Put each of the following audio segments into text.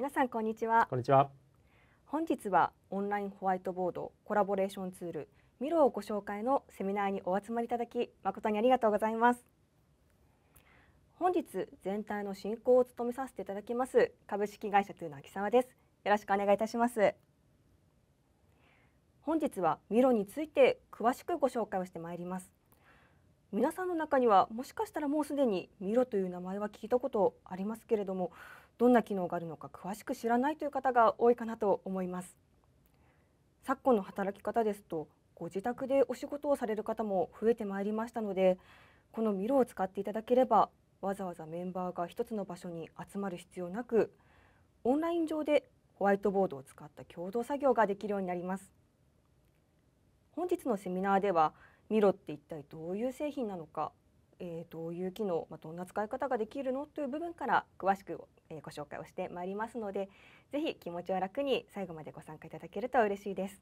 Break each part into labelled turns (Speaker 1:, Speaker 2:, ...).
Speaker 1: 皆さんこんにちはこんにちは本日はオンラインホワイトボードコラボレーションツールミロをご紹介のセミナーにお集まりいただき誠にありがとうございます本日全体の進行を務めさせていただきます株式会社というの秋沢ですよろしくお願いいたします本日はミロについて詳しくご紹介をしてまいります皆さんの中にはもしかしたらもうすでにミロという名前は聞いたことありますけれどもどんな機能があるのか詳しく知らないという方が多いかなと思います昨今の働き方ですとご自宅でお仕事をされる方も増えてまいりましたのでこのミロを使っていただければわざわざメンバーが1つの場所に集まる必要なくオンライン上でホワイトボードを使った共同作業ができるようになります本日のセミナーではミロって一体どういう製品なのかえー、とういう機能、まあ、どんな使い方ができるのという部分から詳しく、えー、ご紹介をしてまいりますのでぜひ気持ちを楽に最後までご参加いただけると嬉しいです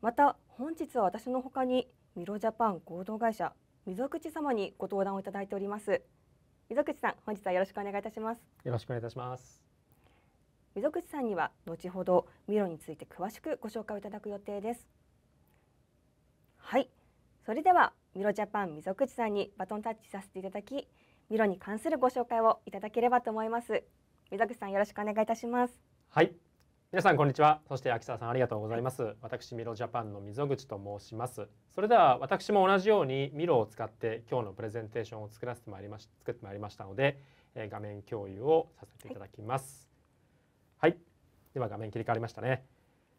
Speaker 1: また本日は私のほかにミロジャパン合同会社溝口様にご登壇をいただいております溝口さん本日はよろしくお願いいたします
Speaker 2: よろしくお願いいたします
Speaker 1: 溝口さんには後ほどミロについて詳しくご紹介をいただく予定ですはいそれではミロジャパン溝口さんにバトンタッチさせていただきミロに関するご紹介をいただければと思います溝口さんよろしくお願いいたします
Speaker 2: はい皆さんこんにちはそして秋澤さんありがとうございます、私ミロジャパンの溝口と申しますそれでは私も同じようにミロを使って今日のプレゼンテーションを作らせてまいりまし作ってまいりましたので、えー、画面共有をさせていただきます、はい、はい、では画面切り替わりましたね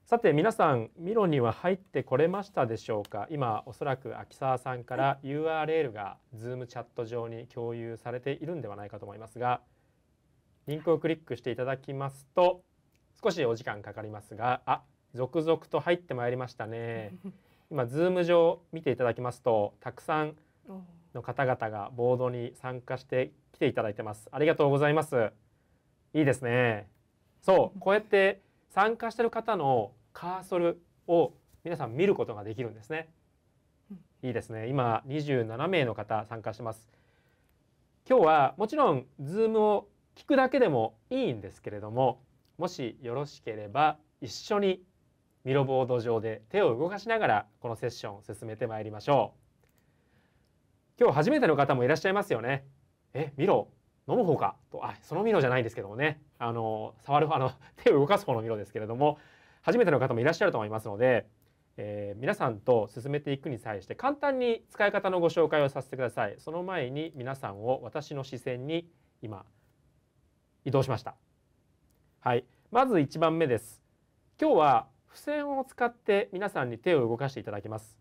Speaker 2: さて皆さんミロには入ってこれましたでしょうか今おそらく秋沢さんから URL が Zoom チャット上に共有されているんではないかと思いますがリンクをクリックしていただきますと少しお時間かかりますがあ続々と入ってまいりましたね 今 Zoom 上見ていただきますとたくさんの方々がボードに参加してきていただいてますありがとうございますいいですねそうこうやって参加してる方のカーソルを皆さん見ることができるんですね。いいですね。今27名の方参加します。今日はもちろん Zoom を聞くだけでもいいんですけれども、もしよろしければ一緒にミロボード上で手を動かしながらこのセッションを進めてまいりましょう。今日初めての方もいらっしゃいますよね。え、ミロ飲む方かと、あ、そのミロじゃないんですけどもね。あの、触る、あの、手を動かす方のミロですけれども、初めての方もいらっしゃると思いますので、えー、皆さんと進めていくに際して簡単に使い方のご紹介をさせてくださいその前に皆さんを私の視線に今移動しましたはいまず1番目です今日は付箋を使って皆さんに手を動かしていただきます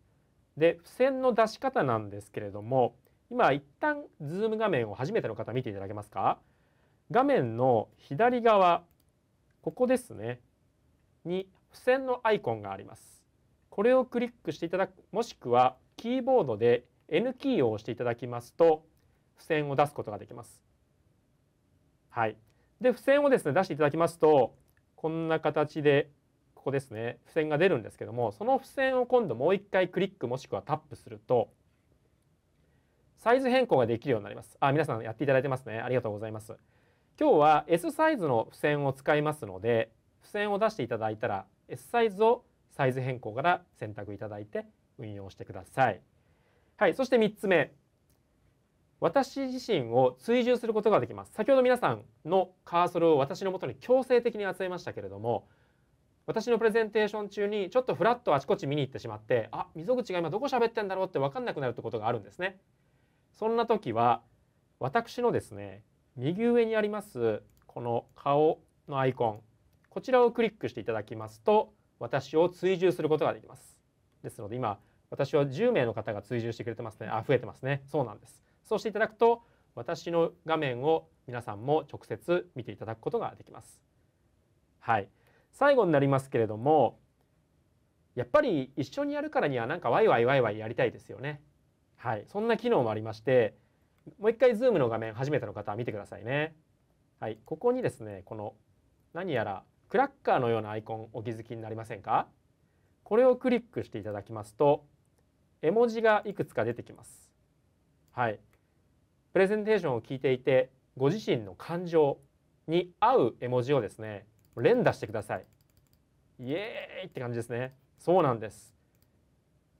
Speaker 2: で付箋の出し方なんですけれども今一旦ズーム画面を初めての方見ていただけますか画面の左側ここですねに付箋のアイコンがあります。これをクリックしていただく、もしくはキーボードで N キーを押していただきますと、付箋を出すことができます。はい。で、付箋をですね、出していただきますと、こんな形で、ここですね、付箋が出るんですけども、その付箋を今度もう一回クリックもしくはタップすると、サイズ変更ができるようになります。あ、皆さんやっていただいてますね。ありがとうございます。今日は S サイズの付箋を使いますので、線を出していただいたら S サイズをサイズ変更から選択いただいて運用してください。はい、そして3つ目私自身を追従することができます先ほど皆さんのカーソルを私のもとに強制的に集めましたけれども私のプレゼンテーション中にちょっとフラッとあちこち見に行ってしまってあ溝口が今どこ喋ってんだろうって分かんなくなるってことがあるんですねそんな時は私のですね右上にありますこの顔のアイコンこちらをクリックしていただきますと私を追従することができますですので今私は10名の方が追従してくれてますねあ増えてますねそうなんですそうしていただくと私の画面を皆さんも直接見ていただくことができますはい最後になりますけれどもやっぱり一緒にやるからにはなんかワイワイワイワイやりたいですよねはいそんな機能もありましてもう一回 Zoom の画面初めての方は見てくださいねはいここにですねこの何やらクラッカーのようなアイコンお気づきになりませんかこれをクリックしていただきますと絵文字がいくつか出てきますはいプレゼンテーションを聞いていてご自身の感情に合う絵文字をですね連打してくださいイエーイって感じですねそうなんです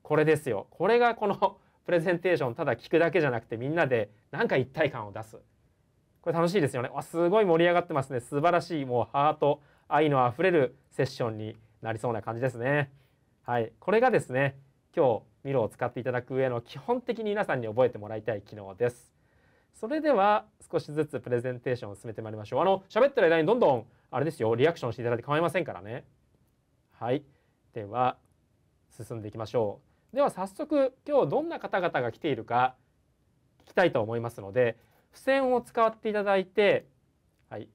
Speaker 2: これですよこれがこの プレゼンテーションただ聞くだけじゃなくてみんなでなんか一体感を出すこれ楽しいですよねわすごい盛り上がってますね素晴らしいもうハート愛のあふれるセッションになりそうな感じですね。はい、これがですね今日ミロを使っていただく上の基本的に皆さんに覚えてもらいたい機能です。それでは少しずつプレゼンテーションを進めてまいりましょう。あの喋ってる間にどんどんあれですよリアクションしていただいて構いませんからね。はい、では進んでいきましょう。では早速今日どんな方々が来ているか聞きたいと思いますので付箋を使っていただいて、はい、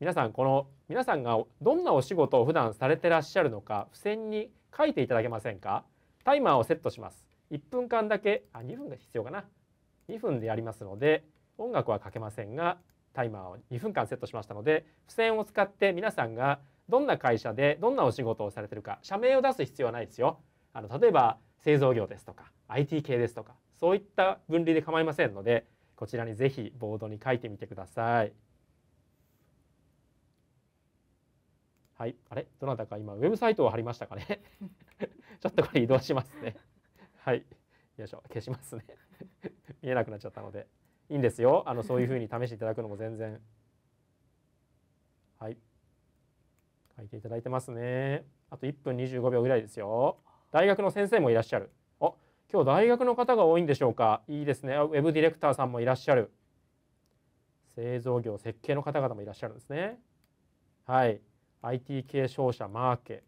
Speaker 2: 皆さんこの皆さんがどんなお仕事を普段されてらっしゃるのか付箋に書いていただけませんかタイマーをセットします1分間だけあ2分が必要かな2分でやりますので音楽はかけませんがタイマーを2分間セットしましたので付箋を使って皆さんがどんな会社でどんなお仕事をされてるか社名を出す必要はないですよあの例えば製造業ですとか IT 系ですとかそういった分類で構いませんのでこちらにぜひボードに書いてみてください。はい、あれどなたか今ウェブサイトを貼りましたかね ちょっとこれ移動しますねはいよいしょ消しますね 見えなくなっちゃったのでいいんですよあのそういうふうに試していただくのも全然はい書いていただいてますねあと1分25秒ぐらいですよ大学の先生もいらっしゃるお今日大学の方が多いんでしょうかいいですねウェブディレクターさんもいらっしゃる製造業設計の方々もいらっしゃるんですねはい IT 継承者マーケ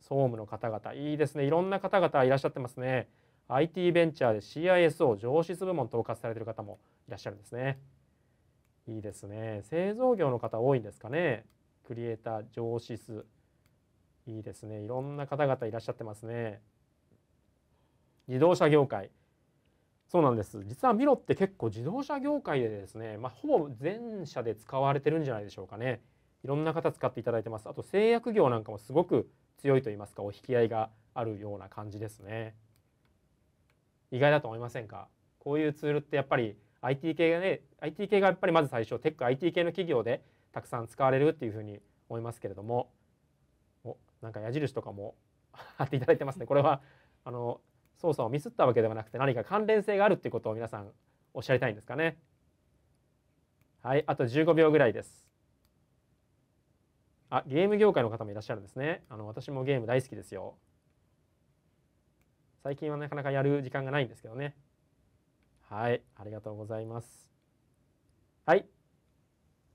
Speaker 2: 総務の方々いいですねいろんな方々いらっしゃってますね IT ベンチャーで CISO 上質部門統括されてる方もいらっしゃるんですねいいですね製造業の方多いんですかねクリエイター上質いいですねいろんな方々いらっしゃってますね自動車業界そうなんです実はミロって結構自動車業界でですね、まあ、ほぼ全社で使われてるんじゃないでしょうかねいろんな方使っていただいてますあと製薬業なんかもすごく強いと言いますかお引き合いがあるような感じですね意外だと思いませんかこういうツールってやっぱり IT 系がね IT 系がやっぱりまず最初テック IT 系の企業でたくさん使われるっていうふうに思いますけれどもおなんか矢印とかも 貼っていただいてますねこれはあの操作をミスったわけではなくて何か関連性があるっていうことを皆さんおっしゃりたいんですかねはいあと15秒ぐらいですあ、ゲーム業界の方もいらっしゃるんですね。あの私もゲーム大好きですよ。最近はなかなかやる時間がないんですけどね。はい、ありがとうございます。はい。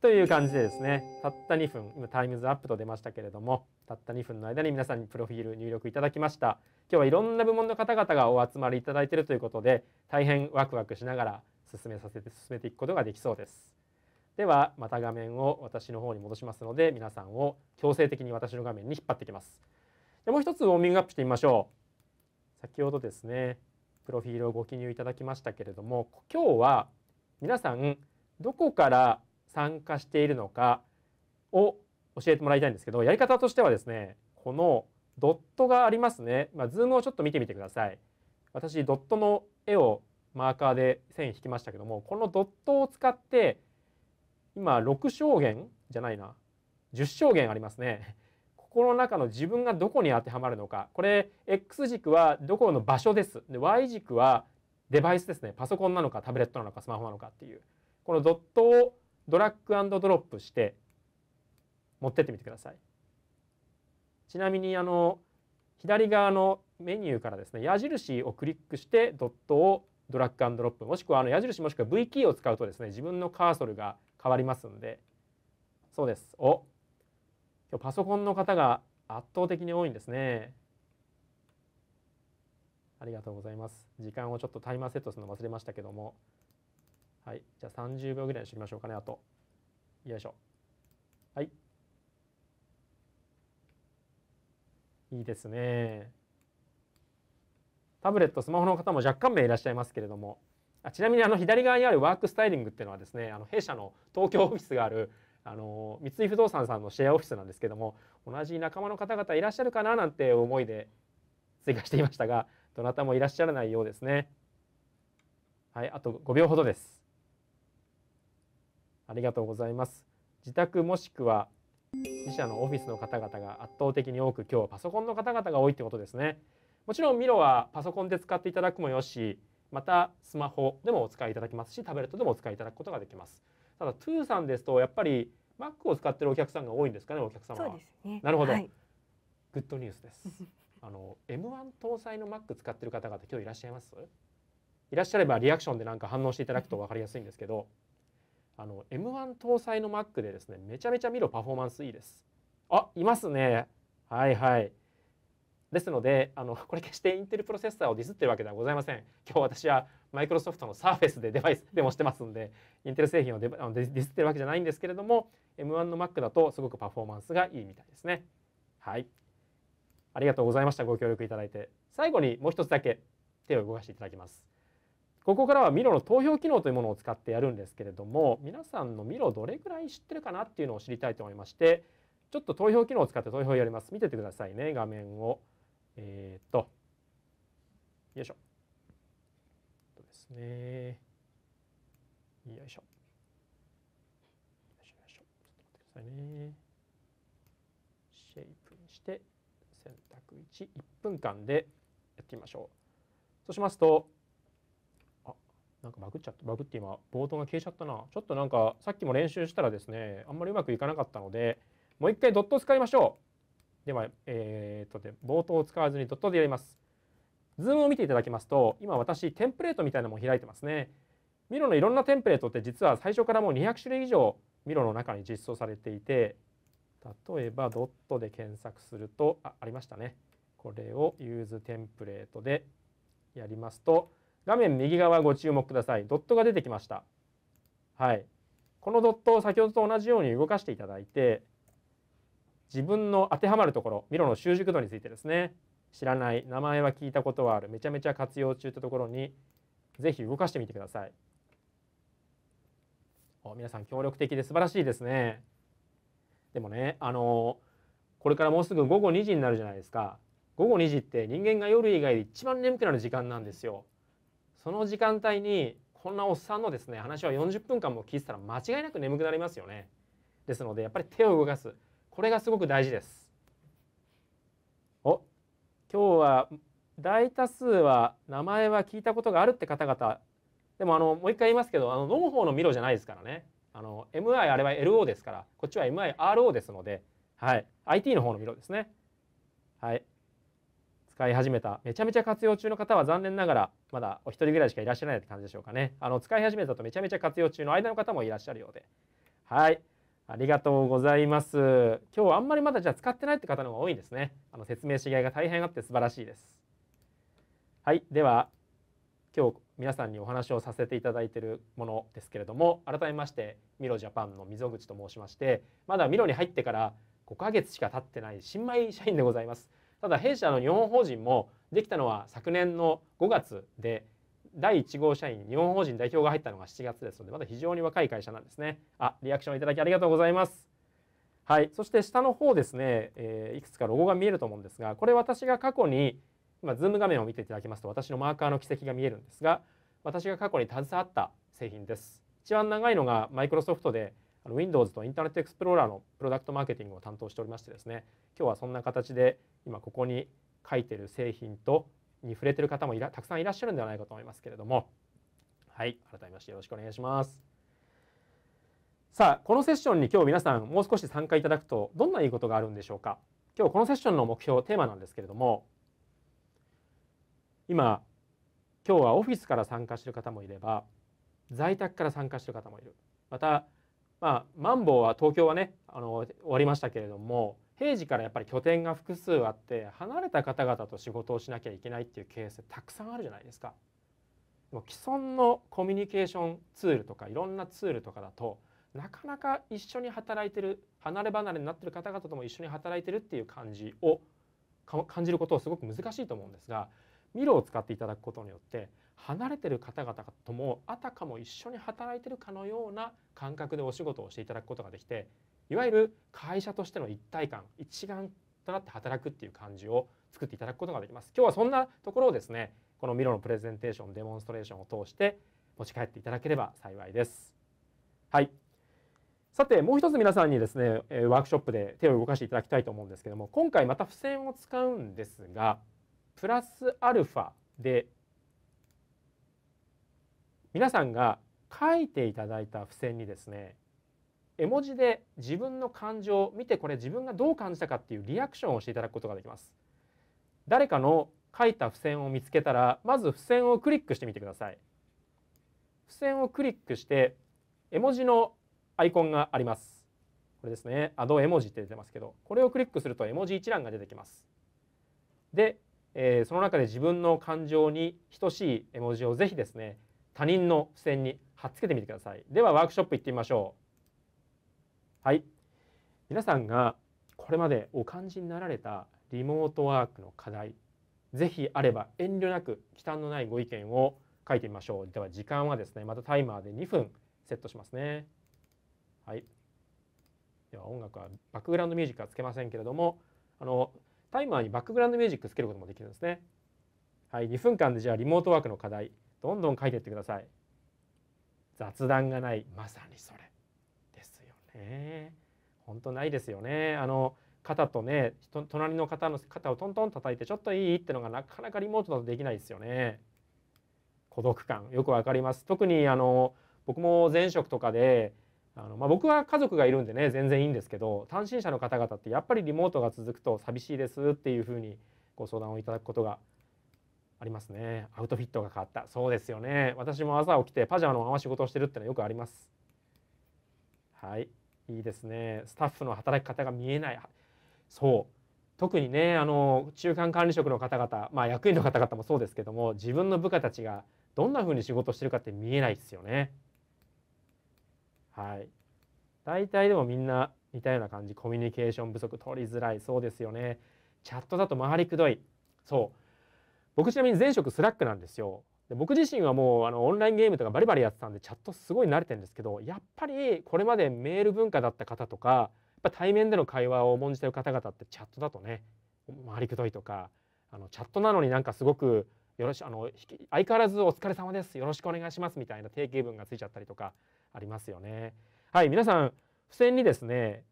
Speaker 2: という感じでですね、たった2分、今タイムズアップと出ましたけれども、たった2分の間に皆さんにプロフィール入力いただきました。今日はいろんな部門の方々がお集まりいただいているということで、大変ワクワクしながら進めさせて進めていくことができそうです。ではまた画面を私の方に戻しますので皆さんを強制的に私の画面に引っ張ってきます。でもう一つウォーミングアップしてみましょう。先ほどですねプロフィールをご記入いただきましたけれども今日は皆さんどこから参加しているのかを教えてもらいたいんですけどやり方としてはですねこのドットがありますね、まあ、ズームをちょっと見てみてください私ドットの絵をマーカーで線引きましたけどもこのドットを使って今6証言じゃないな10証言ありますね。こ の中の自分がどこに当てはまるのかこれ X 軸はどこの場所ですで Y 軸はデバイスですねパソコンなのかタブレットなのかスマホなのかっていうこのドットをドラッグドロップして持ってってみてくださいちなみにあの左側のメニューからですね矢印をクリックしてドットをドラッグドロップもしくはあの矢印もしくは V キーを使うとですね自分のカーソルが変わりますんでそうですお今日パソコンの方が圧倒的に多いんですねありがとうございます時間をちょっとタイマーセットするの忘れましたけどもはいじゃあ30秒ぐらいにしましょうかねあとよいしょはいいいですねタブレットスマホの方も若干名いらっしゃいますけれどもあちなみにあの左側にあるワークスタイリングっていうのはですねあの弊社の東京オフィスがあるあの三井不動産さんのシェアオフィスなんですけども同じ仲間の方々いらっしゃるかななんて思いで追加していましたがどなたもいらっしゃらないようですねはいあと5秒ほどですありがとうございます自宅もしくは自社のオフィスの方々が圧倒的に多く今日はパソコンの方々が多いってことですねもちろんミロはパソコンで使っていただくもよしまたスマホでもお使いいただきますしタブレットでもお使いいただくことができますただ TO さんですとやっぱり Mac を使ってるお客さんが多いんですかねお客様はそうですねなるほど、はい、グッドニュースですあの M1 搭載の Mac 使ってる方々今日いらっしゃいますいらっしゃればリアクションでなんか反応していただくと分かりやすいんですけどあの M1 搭載の Mac でですねめちゃめちゃ見ろパフォーマンスいいですあいますねはいはいですのであのこれ決してインテルプロセッサーをディスってるわけではございません今日私はマイクロソフトのサーフェスでデバイスでもしてますんでインテル製品をデあのディスってるわけじゃないんですけれども M1 の Mac だとすごくパフォーマンスがいいみたいですねはいありがとうございましたご協力いただいて最後にもう一つだけ手を動かしていただきますここからはミロの投票機能というものを使ってやるんですけれども皆さんのミロどれぐらい知ってるかなっていうのを知りたいと思いましてちょっと投票機能を使って投票をやります見ててくださいね画面をえっ、とよいしょとですねよいしょよいしょよいしょちょっと待ってくださいねシェイプにして選択11分間でやってみましょうそうしますとあなんかバグっちゃった、バグって今、冒頭が消えちゃったな。ちょっとなんか、さっきも練習したらですね、あんまりうまくいかなかったので、もう一回ドットを使いましょう。では、えー、っとで冒頭を使わずにドットでやります。ズームを見ていただきますと、今私テンプレートみたいなのも開いてますね。ミロのいろんなテンプレートって実は最初からもう200種類以上ミロの中に実装されていて、例えばドットで検索すると、あ、ありましたね。これをユーズテンプレートでやりますと、画面右側ご注目ください。ドットが出てきました。はい。このドットを先ほどと同じように動かしていただいて、自分の当てはまるところミロの習熟度についてですね知らない名前は聞いたことはあるめちゃめちゃ活用中ってところにぜひ動かしてみてくださいお皆さん協力的で素晴らしいですねでもねあのこれからもうすぐ午後2時になるじゃないですか午後2時って人間が夜以外で一番眠くなる時間なんですよその時間帯にこんなおっさんのですね話は40分間も聞いてたら間違いなく眠くなりますよねですのでやっぱり手を動かすこれがすごく大事です。お今日は大多数は名前は聞いたことがあるって方々でもあのもう一回言いますけどあの飲む方のミロじゃないですからねあの MI あれは LO ですからこっちは MIRO ですので、はい、IT の方のミロですね。はい、使い始めためちゃめちゃ活用中の方は残念ながらまだお一人ぐらいしかいらっしゃらないって感じでしょうかねあの使い始めたとめちゃめちゃ活用中の間の方もいらっしゃるようではいありがとうございます。今日あんまりまだじゃあ使ってないって方の方が多いんですね。あの説明しがいが大変あって素晴らしいです。はい、では今日皆さんにお話をさせていただいているものですけれども、改めましてミロジャパンの溝口と申しまして、まだミロに入ってから5ヶ月しか経ってない新米社員でございます。ただ弊社の日本法人もできたのは昨年の5月で、第1号社員日本法人代表が入ったのが7月ですのでまだ非常に若い会社なんですねあリアクションいただきありがとうございますはいそして下の方ですね、えー、いくつかロゴが見えると思うんですがこれ私が過去に今ズーム画面を見ていただきますと私のマーカーの軌跡が見えるんですが私が過去に携わった製品です一番長いのがマイクロソフトで Windows とインターネットエクスプローラーのプロダクトマーケティングを担当しておりましてですね今日はそんな形で今ここに書いてる製品とに触れてる方もたくさんいらっしゃるんではないかと思いますけれどもはい改めましてよろしくお願いします。さあこのセッションに今日皆さんもう少し参加いただくとどんないいことがあるんでしょうか今日このセッションの目標テーマなんですけれども今今日はオフィスから参加してる方もいれば在宅から参加してる方もいるまたまあマンボウは東京はねあの終わりましたけれども平時からやっぱり拠点が複数あって離れた方々と仕事をしなきゃいけないっていうケースたくさんあるじゃないですか。もう既存のコミュニケーションツールとかいろんなツールとかだとなかなか一緒に働いてる離れ離れになってる方々とも一緒に働いてるっていう感じを感じることをすごく難しいと思うんですがミロを使っていただくことによって離れてる方々ともあたかも一緒に働いてるかのような感覚でお仕事をしていただくことができていわゆる会社としての一体感一丸となって働くっていう感じを作っていただくことができます今日はそんなところをですねこのミロのプレゼンテーションデモンストレーションを通して持ち帰っていただければ幸いですはいさてもう一つ皆さんにですねワークショップで手を動かしていただきたいと思うんですけども今回また付箋を使うんですがプラスアルファで皆さんが書いていただいた付箋にですね絵文字で自分の感情を見てこれ自分がどう感じたかっていうリアクションをしていただくことができます誰かの書いた付箋を見つけたらまず付箋をクリックしてみてください付箋をクリックして絵文字のアイコンがありますこれですねアド絵文字って出てますけどこれをクリックすると絵文字一覧が出てきますで、えー、その中で自分の感情に等しい絵文字をぜひですね他人の付箋に貼っつけてみてくださいではワークショップ行ってみましょうはい皆さんがこれまでお感じになられたリモートワークの課題ぜひあれば遠慮なく忌憚のないご意見を書いてみましょうでは時間はですねまたタイマーで2分セットしますねはいでは音楽はバックグラウンドミュージックはつけませんけれどもあのタイマーにバックグラウンドミュージックつけることもできるんですねはい2分間でじゃあリモートワークの課題どんどん書いていってください雑談がないまさにそれね本当ないですよねあの肩とね隣の方の肩をトントン叩いてちょっといいってのがなかなかリモートだとできないですよね孤独感よくわかります特にあの僕も前職とかであの、まあ、僕は家族がいるんでね全然いいんですけど単身者の方々ってやっぱりリモートが続くと寂しいですっていうふうにご相談をいただくことがありますねアウトフィットが変わったそうですよね私も朝起きてパジャマのまま仕事をしてるってのはよくありますはいいいですねスタッフの働き方が見えないそう特にねあの中間管理職の方々、まあ、役員の方々もそうですけども自分の部下たちがどんなふうに仕事してるかって見えないですよね。はい、大体でもみんな似たような感じコミュニケーション不足取りづらいそうですよねチャットだと回りくどいそう僕ちなみに前職スラックなんですよ僕自身はもうあのオンラインゲームとかバリバリやってたんでチャットすごい慣れてるんですけどやっぱりこれまでメール文化だった方とかやっぱ対面での会話を重んじてる方々ってチャットだとね回りくどいとかあのチャットなのになんかすごくよろしあの相変わらず「お疲れ様ですよろしくお願いします」みたいな定型文がついちゃったりとかありますよね。はい皆さん付箋にですね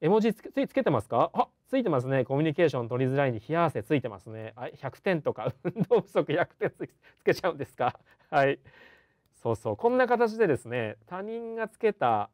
Speaker 2: 絵文字ついつけてますかあついてますね。コミュニケーション取りづらいに冷や汗ついてますね。あ100点とか 運動不足100点つけちゃうんですか。はい。そうそう。こんな形でですね、他人がつけた、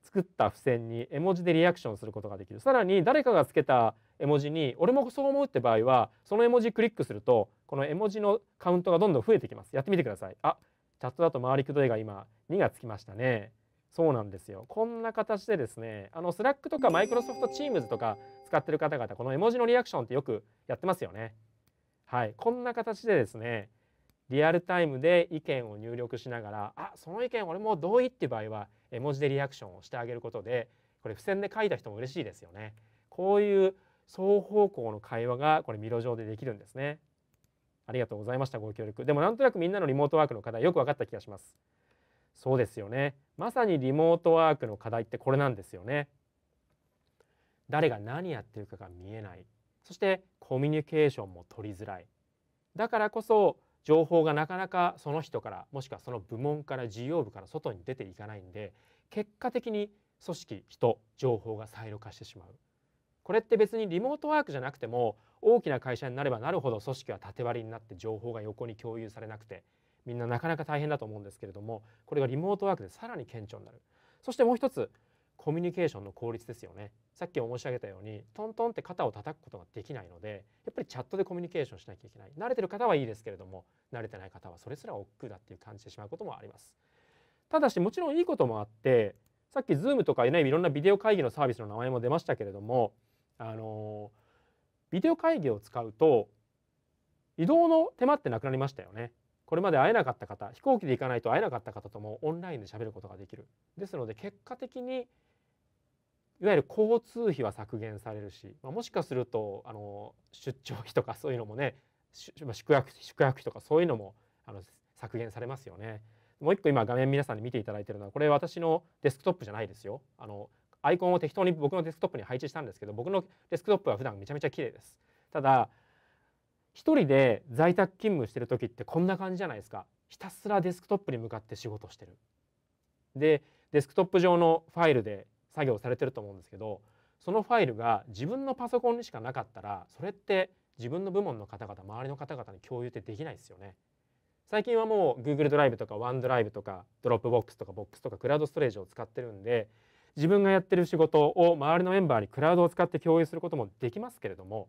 Speaker 2: 作った付箋に絵文字でリアクションすることができる。さらに誰かがつけた絵文字に、俺もそう思うって場合は、その絵文字クリックすると、この絵文字のカウントがどんどん増えてきます。やってみてください。あ、チャットだと回りくどいが今2がつきましたね。そうなんですよこんな形でですねあのスラックとかマイクロソフトチームズとか使ってる方々この絵文字のリアクションってよくやってますよねはいこんな形でですねリアルタイムで意見を入力しながらあその意見俺も同意っていう場合は絵文字でリアクションをしてあげることでこれ付箋で書いた人も嬉しいですよねこういう双方向の会話がこれミロ上でできるんですねありがとうございましたご協力でもなんとなくみんなのリモートワークの課題よく分かった気がしますそうですよねまさにリモートワークの課題ってこれなんですよね。誰が何やってるかが見えないそしてコミュニケーションも取りづらいだからこそ情報がなかなかその人からもしくはその部門から事業部から外に出ていかないんで結果的に組織人情報がサイロ化してしまうこれって別にリモートワークじゃなくても大きな会社になればなるほど組織は縦割りになって情報が横に共有されなくてみんななかなか大変だと思うんですけれどもこれがリモートワークでさらに顕著になるそしてもう一つコミュニケーションの効率ですよねさっき申し上げたようにトントンって肩を叩くことができないのでやっぱりチャットでコミュニケーションしなきゃいけない慣れてる方はいいですけれども慣れてない方はそれすら億劫だっていう感じてしまうこともありますただしもちろんいいこともあってさっき Zoom とかいろんなビデオ会議のサービスの名前も出ましたけれどもあのビデオ会議を使うと移動の手間ってなくなりましたよねこれまで会えなかった方飛行機で行かないと会えなかった方ともオンラインで喋ることができるですので結果的にいわゆる交通費は削減されるし、まあ、もしかするとあの出張費とかそういうのもね宿泊宿泊費とかそういうのもあの削減されますよね。もう一個今画面皆さんに見ていただいてるのはこれ私のデスクトップじゃないですよ。あのアイコンを適当に僕のデスクトップに配置したんですけど僕のデスクトップは普段めちゃめちゃ綺麗です。ただ一人で在宅勤務してる時ってこんな感じじゃないですかひたすらデスクトップに向かって仕事してるでデスクトップ上のファイルで作業されてると思うんですけどそのファイルが自分のパソコンにしかなかったらそれって自分の部門の方々周りの方々に共有ってできないですよね最近はもう Google ドライブとか OneDrive とか Dropbox とか Box とかクラウドストレージを使ってるんで自分がやってる仕事を周りのメンバーにクラウドを使って共有することもできますけれども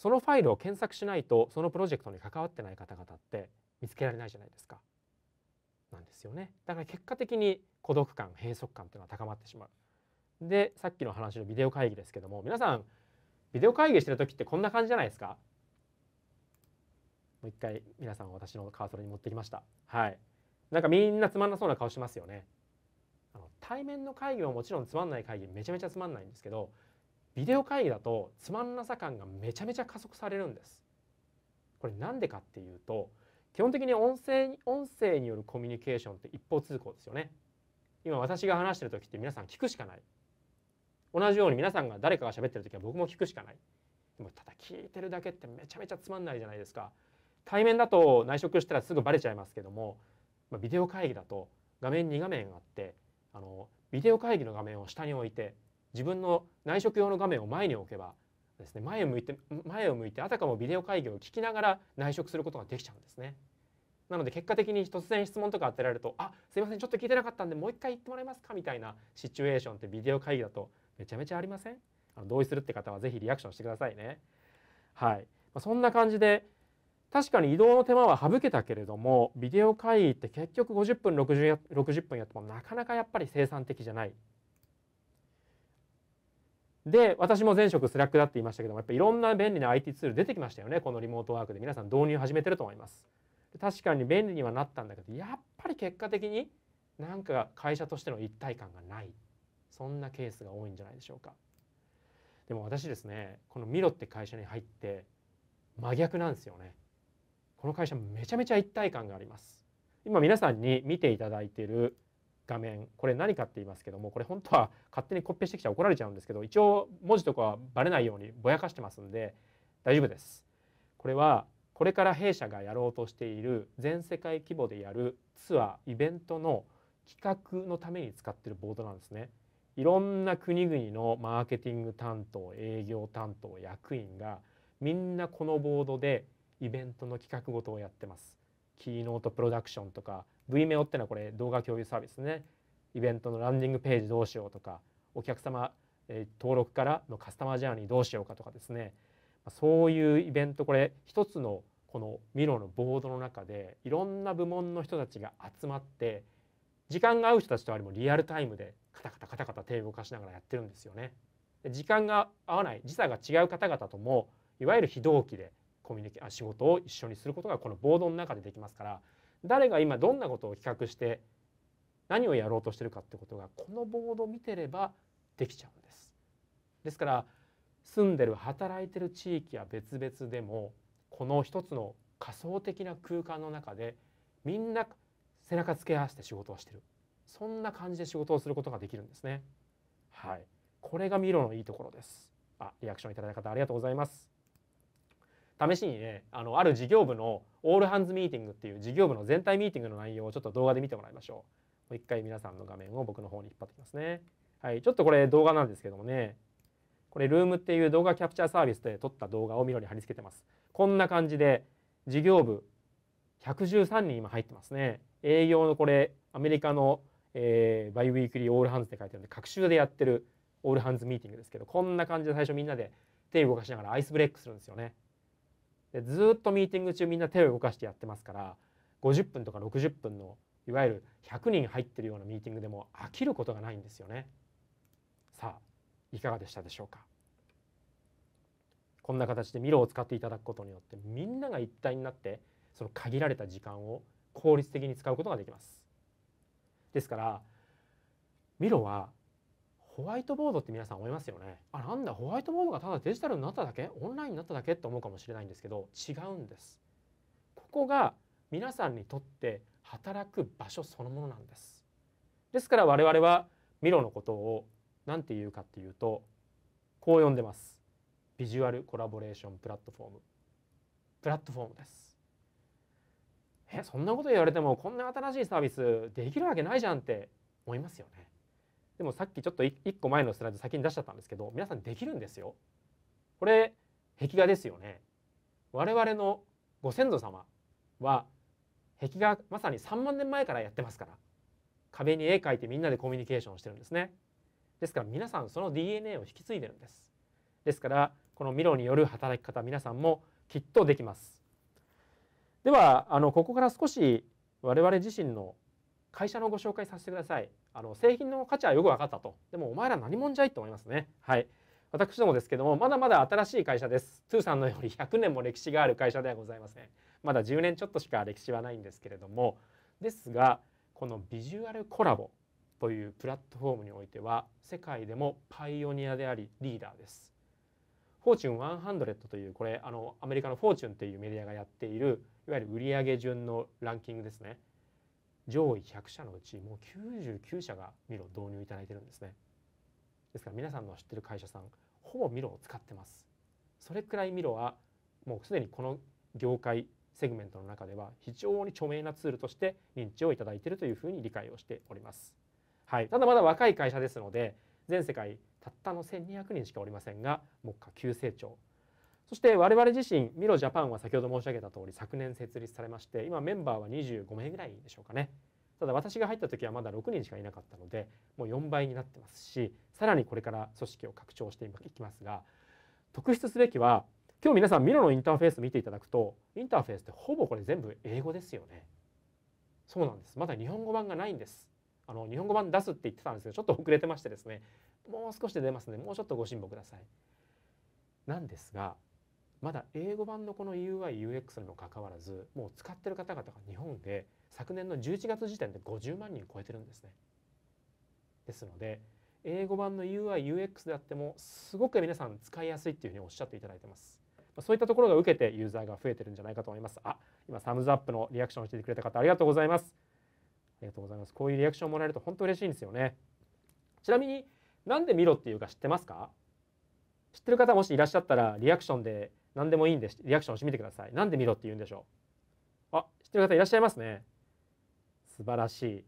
Speaker 2: そのファイルを検索しないとそのプロジェクトに関わってない方々って見つけられないじゃないですか。なんですよね。だから結果的に孤独感閉塞感っていうのは高まってしまう。でさっきの話のビデオ会議ですけども皆さんビデオ会議してる時ってこんな感じじゃないですかもう一回皆さん私のカーソルに持ってきました。はい。なんかみんなつまんなそうな顔しますよね。あの対面の会議はもちろんつまんない会議めちゃめちゃつまんないんですけどビデオ会議だとつまんなさ感がめちゃめちゃ加速されるんですこれなんでかっていうと基本的に音声音声によるコミュニケーションって一方通行ですよね今私が話してる時って皆さん聞くしかない同じように皆さんが誰かが喋ってる時は僕も聞くしかないでもただ聞いてるだけってめちゃめちゃつまんないじゃないですか対面だと内職したらすぐバレちゃいますけども、まあ、ビデオ会議だと画面2画面あってあのビデオ会議の画面を下に置いて自分の内職用の画面を前に置けばですね前を向いて前を向いてあたかもビデオ会議を聞きながら内職することができちゃうんですね。なので結果的に突然質問とか当てられると「あすいませんちょっと聞いてなかったんでもう一回言ってもらえますか」みたいなシチュエーションってビデオ会議だとめちゃめちゃありませんあの同意するって方はぜひリアクションしてくださいね。はい、まあ、そんな感じで確かに移動の手間は省けたけれどもビデオ会議って結局50分 60, 60分やってもなかなかやっぱり生産的じゃないで私も前職スラックだって言いましたけどもやっぱいろんな便利な IT ツール出てきましたよねこのリモートワークで皆さん導入始めてると思います確かに便利にはなったんだけどやっぱり結果的になんか会社としての一体感がないそんなケースが多いんじゃないでしょうかでも私ですねこのミロって会社に入って真逆なんですよねこの会社めちゃめちゃ一体感があります今皆さんに見ていただいている画面これ何かって言いますけどもこれ本当は勝手にコピペしてきちゃ怒られちゃうんですけど一応文字とかはバレないようにぼやかしてますんで大丈夫です。これはこれから弊社がやろうとしている全世界規模でやるツアーイベントの企画のために使ってるボードなんですね。いろんな国々のマーケティング担当営業担当役員がみんなこのボードでイベントの企画ごとをやってます。キーノートプロダクションとか Vmeo ってのはこれ動画共有サービスねイベントのランディングページどうしようとかお客様、えー、登録からのカスタマージャーニーどうしようかとかですねそういうイベントこれ一つのこのミロのボードの中でいろんな部門の人たちが集まって時間が合う人たちとあれもリアルタイムでカタカタカタカタ手を動かしながらやってるんですよね。時間が合わない時差が違う方々ともいわゆる非同期でコミュニケあ仕事を一緒にすることがこのボードの中でできますから誰が今どんなことを企画して何をやろうとしてるかってことがこのボードを見てればできちゃうんです。ですから住んでる働いてる地域は別々でもこの一つの仮想的な空間の中でみんな背中つけ合わせて仕事をしてるそんな感じで仕事をすることができるんですね。はい、これがミロのいいところです。あ、リアクションいただいた方ありがとうございます。試しにねあのある事業部のオールハンズミーティングっていう事業部の全体ミーティングの内容をちょっと動画で見てもらいましょう。もう一回皆さんの画面を僕の方に引っ張ってきますね。はい、ちょっとこれ動画なんですけどもね、これルームっていう動画キャプチャーサービスで撮った動画をミロに貼り付けてます。こんな感じで事業部113人今入ってますね。営業のこれアメリカの、えー、バイウィークリーオールハンズって書いてあるんで、各週でやってるオールハンズミーティングですけど、こんな感じで最初みんなで手動かしながらアイスブレイクするんですよね。でずっとミーティング中みんな手を動かしてやってますから50分とか60分のいわゆる100人入ってるようなミーティングでも飽きることがないんですよね。さあいかがでしたでしょうかこんな形でミロを使っていただくことによってみんなが一体になってその限られた時間を効率的に使うことができます。ですからミロはホワイトボードって皆さん思いますよねあなんだホワイトボードがただデジタルになっただけオンラインになっただけって思うかもしれないんですけど違うんですここが皆さんにとって働く場所そのものなんですですから我々はミロのことを何て言うかっていうとこう呼んでますビジュアルコラボレーションプラットフォームプラットフォームですえそんなこと言われてもこんな新しいサービスできるわけないじゃんって思いますよねでもさっきちょっと1個前のスライド先に出しちゃったんですけど皆さんできるんですよ。これ壁画ですよね。我々のご先祖様は壁画まさに3万年前からやってますから壁に絵描いてみんなでコミュニケーションしてるんですね。ですから皆さんその DNA を引き継いでるんです。ですからこのミロによる働き方皆さんもきっとできます。ではあのここから少し我々自身の会社のご紹介させてくださいあの製品の価値はよく分かったとでもお前ら何者じゃいと思いますねはい私どもですけどもまだまだ新しい会社ですトゥーさんのように100年も歴史がある会社ではございませんまだ10年ちょっとしか歴史はないんですけれどもですがこのビジュアルコラボというプラットフォームにおいては世界でもパイオニアでありリーダーですフォーチュン100というこれあのアメリカのフォーチュンっていうメディアがやっているいわゆる売上順のランキングですね上位100社のうちもう99社がミロ導入いただいてるんですねですから皆さんの知ってる会社さんほぼミロを使ってますそれくらいミロはもうすでにこの業界セグメントの中では非常に著名なツールとして認知をいただいているというふうに理解をしております、はい、ただまだ若い会社ですので全世界たったの1200人しかおりませんが目下急成長そして我々自身ミロジャパンは先ほど申し上げた通り昨年設立されまして今メンバーは25名ぐらいでしょうかねただ私が入った時はまだ6人しかいなかったのでもう4倍になってますしさらにこれから組織を拡張していきますが特筆すべきは今日皆さんミロのインターフェース見ていただくとインターフェースってほぼこれ全部英語ですよねそうなんですまだ日本語版がないんですあの日本語版出すって言ってたんですけどちょっと遅れてましてですねもう少しで出ますの、ね、でもうちょっとご辛抱くださいなんですがまだ英語版のこの UIUX にもかかわらずもう使ってる方々が日本で昨年の11月時点で50万人超えてるんですね。ですので英語版の UIUX であってもすごく皆さん使いやすいっていうふうにおっしゃっていただいてます。そういったところが受けてユーザーが増えてるんじゃないかと思います。あ、今サムズアップのリアクションしてくれた方ありがとうございます。ありがとうございます。こういうリアクションもらえると本当嬉しいんですよね。ちなみになんで見ろっていうか知ってますか知ってる方もしいらっしゃったらリアクションで何でもいいんでリアクションしてみてください何で見ろって言うんでしょうあ知ってる方いらっしゃいますね素晴らしいじ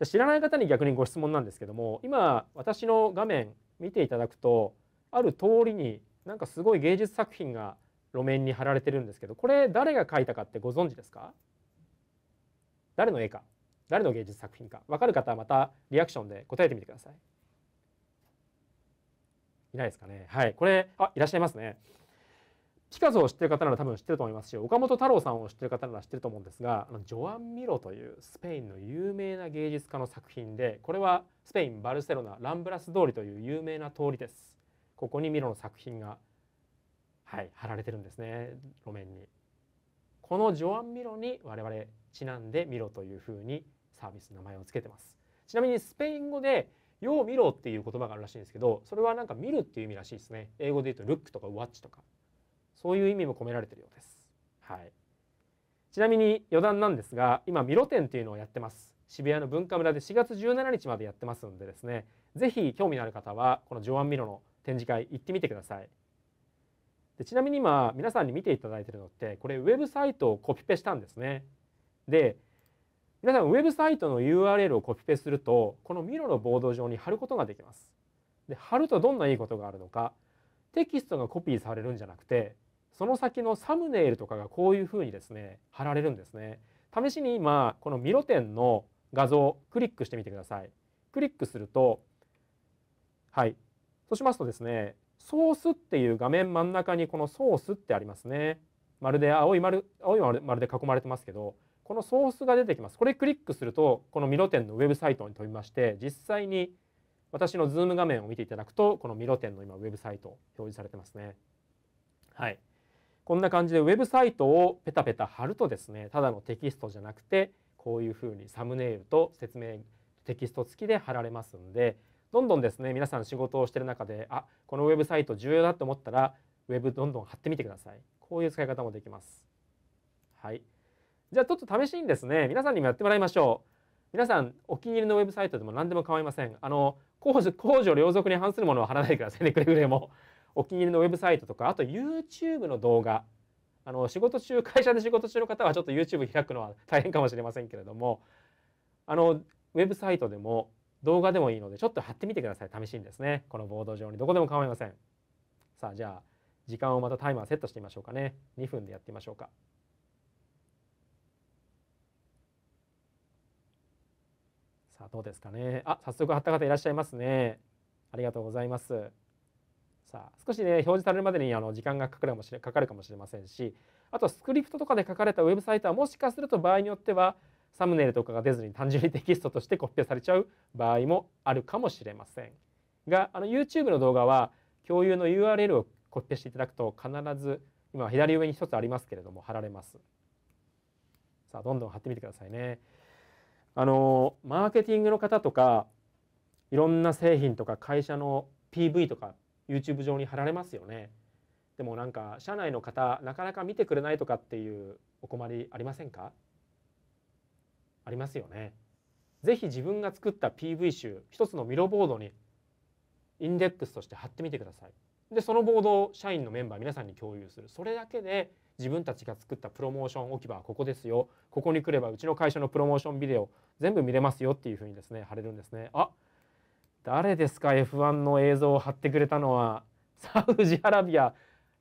Speaker 2: ゃ知らない方に逆にご質問なんですけども今私の画面見ていただくとある通りになんかすごい芸術作品が路面に貼られてるんですけどこれ誰が描いたかってご存知ですか誰の絵か誰の芸術作品か分かる方はまたリアクションで答えてみてくださいいないですかねはいこれあいらっしゃいますねピカソを知ってる方なら多分知ってると思いますし岡本太郎さんを知ってる方なら知ってると思うんですがジョアン・ミロというスペインの有名な芸術家の作品でこれはスペインバルセロナランブラス通りという有名な通りです。ここにミロの作品がはい貼られてるんですね路面に。このジョアン・ミロに我々ちなんでミロというふうにサービス名前を付けてます。ちなみにスペイン語でよう見ろっていう言葉があるらしいんですけど、それはなんか見るっていう意味らしいですね。英語で言うとルックとかウォッチとか。そういう意味も込められてるようです。はい、ちなみに余談なんですが今ミロ展というのをやってます渋谷の文化村で4月17日までやってますんでですね是非興味のある方はこのジョアン・ミロの展示会行ってみてくださいでちなみに今皆さんに見ていただいてるのってこれウェブサイトをコピペしたんですねで皆さんウェブサイトの URL をコピペするとこのミロのボード上に貼ることができますで貼るとどんないいことがあるのかテキストがコピーされるんじゃなくてその先のサムネイルとかがこういうふうにですね貼られるんですね試しに今このミロテンの画像をクリックしてみてくださいクリックするとはいそうしますとですねソースっていう画面真ん中にこのソースってありますねまるで青い丸青い丸で囲まれてますけどこのソースが出てきますこれクリックするとこのミロテンのウェブサイトに飛びまして実際に私のズーム画面を見ていただくとこのミロテンの今ウェブサイト表示されてますねはい。こんな感じでウェブサイトをペタペタ貼るとですねただのテキストじゃなくてこういうふうにサムネイルと説明テキスト付きで貼られますんでどんどんですね皆さん仕事をしてる中であこのウェブサイト重要だと思ったらウェブどんどん貼ってみてくださいこういう使い方もできますはいじゃあちょっと試しにですね皆さんにもやってもらいましょう皆さんお気に入りのウェブサイトでも何でも構いませんあの公序公序両俗に反するものは貼らないでくださいねくれぐれもお気に入りのウェブサイトとかあと YouTube の動画あの仕事中会社で仕事中の方はちょっと YouTube 開くのは大変かもしれませんけれどもあのウェブサイトでも動画でもいいのでちょっと貼ってみてください試しにですねこのボード上にどこでも構いませんさあじゃあ時間をまたタイマーセットしてみましょうかね2分でやってみましょうかさあどうですかねあ早速貼った方いらっしゃいますねありがとうございますさあ少しね表示されるまでにあの時間がかかるかもしれかかるかもしれませんしあとスクリプトとかで書かれたウェブサイトはもしかすると場合によってはサムネイルとかが出ずに単純にテキストとしてコピペされちゃう場合もあるかもしれませんがあの YouTube の動画は共有の URL をコピペしていただくと必ず今左上に1つありますけれども貼られますさあどんどん貼ってみてくださいねあのマーケティングの方とかいろんな製品とか会社の PV とか YouTube 上に貼られますよねでもなんか社内の方なかなか見てくれないとかっていうお困りありませんかありますよねぜひ自分が作った PV 集一つのミロボードにインデックスとして貼ってみてくださいでそのボードを社員のメンバー皆さんに共有するそれだけで自分たちが作ったプロモーション置き場はここですよここに来ればうちの会社のプロモーションビデオ全部見れますよっていうふうにですね貼れるんですねあ誰ですか F1 の映像を貼ってくれたのはサウジアラビア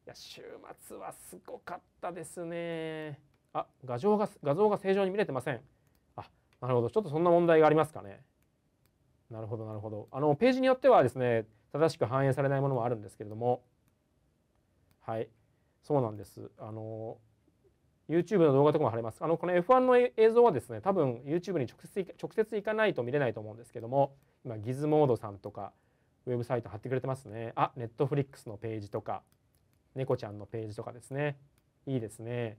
Speaker 2: いや週末はすごかったですねあ画像が画像が正常に見れてませんあなるほどちょっとそんな問題がありますかねなるほどなるほどあのページによってはですね正しく反映されないものもあるんですけれどもはいそうなんですあの YouTube の動画とかも貼れますあのこの F1 の映像はですね多分 YouTube に直接直接行かないと見れないと思うんですけどもまあ、ギズモードさんとかウェブサイト貼ってくれてますねあネットフリックスのページとか猫ちゃんのページとかですねいいですね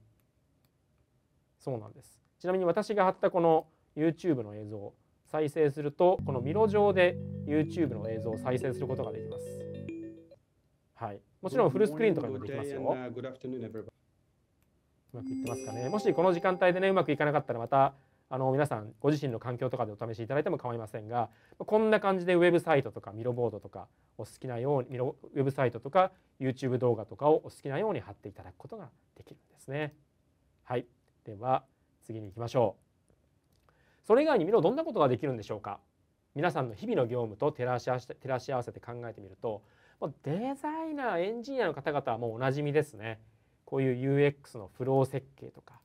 Speaker 2: そうなんですちなみに私が貼ったこの YouTube の映像再生するとこのミロ上で YouTube の映像を再生することができますはいもちろんフルスクリーンとかでもできますようまくいってますかねもしこの時間帯でねうまくいかなかったらまたあの皆さんご自身の環境とかでお試しいただいても構いませんがこんな感じでウェブサイトとかミロボードとかお好きなようにウェブサイトとか YouTube 動画とかをお好きなように貼っていただくことができるんですね。はい、では次に行きましょう。それ以外にミロどんなことができるんでしょうか皆さんの日々の業務と照らし合わせ照らし合わせて考えてみるとデザイナーエンジニアの方々はもうおなじみですね。こういう UX のフロー設計とか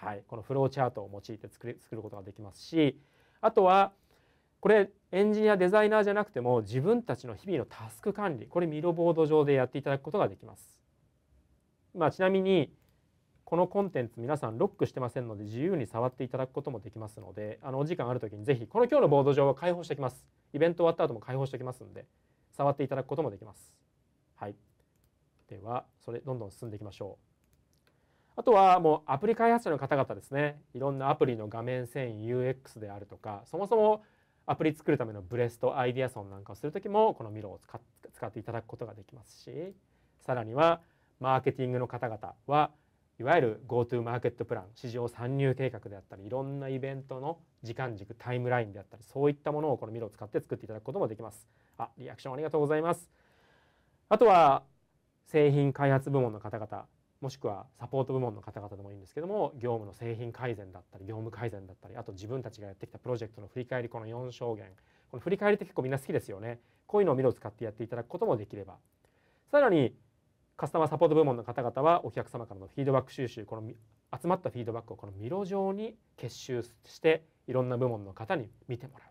Speaker 2: はい、このフローチャートを用いて作り作ることができますしあとはこれエンジニアデザイナーじゃなくても自分たちの日々のタスク管理これミロボード上でやっていただくことができます。まあ、ちなみにこのコンテンツ皆さんロックしてませんので自由に触っていただくこともできますのであのお時間ある時にぜひこの今日のボード上は開放しておきますイベント終わった後も開放しておきますんで触っていただくこともできますはいではそれどんどん進んでいきましょうあとはもうアプリ開発者の方々ですねいろんなアプリの画面遷移 UX であるとかそもそもアプリ作るためのブレストアイディアソンなんかをする時もこのミロを使っていただくことができますしさらにはマーケティングの方々はいわゆる GoTo マーケットプラン市場参入計画であったりいろんなイベントの時間軸タイムラインであったりそういったものをこのミロを使って作っていただくこともできます。あリアクションありがとうございますあとは製品開発部門の方々もしくはサポート部門の方々でもいいんですけども業務の製品改善だったり業務改善だったりあと自分たちがやってきたプロジェクトの振り返りこの4証言この振り返りって結構みんな好きですよねこういうのを見るを使ってやっていただくこともできればさらにカスタマーサポート部門の方々はお客様からのフィードバック収集この集まったフィードバックをこのミロ状に結集していろんな部門の方に見てもらう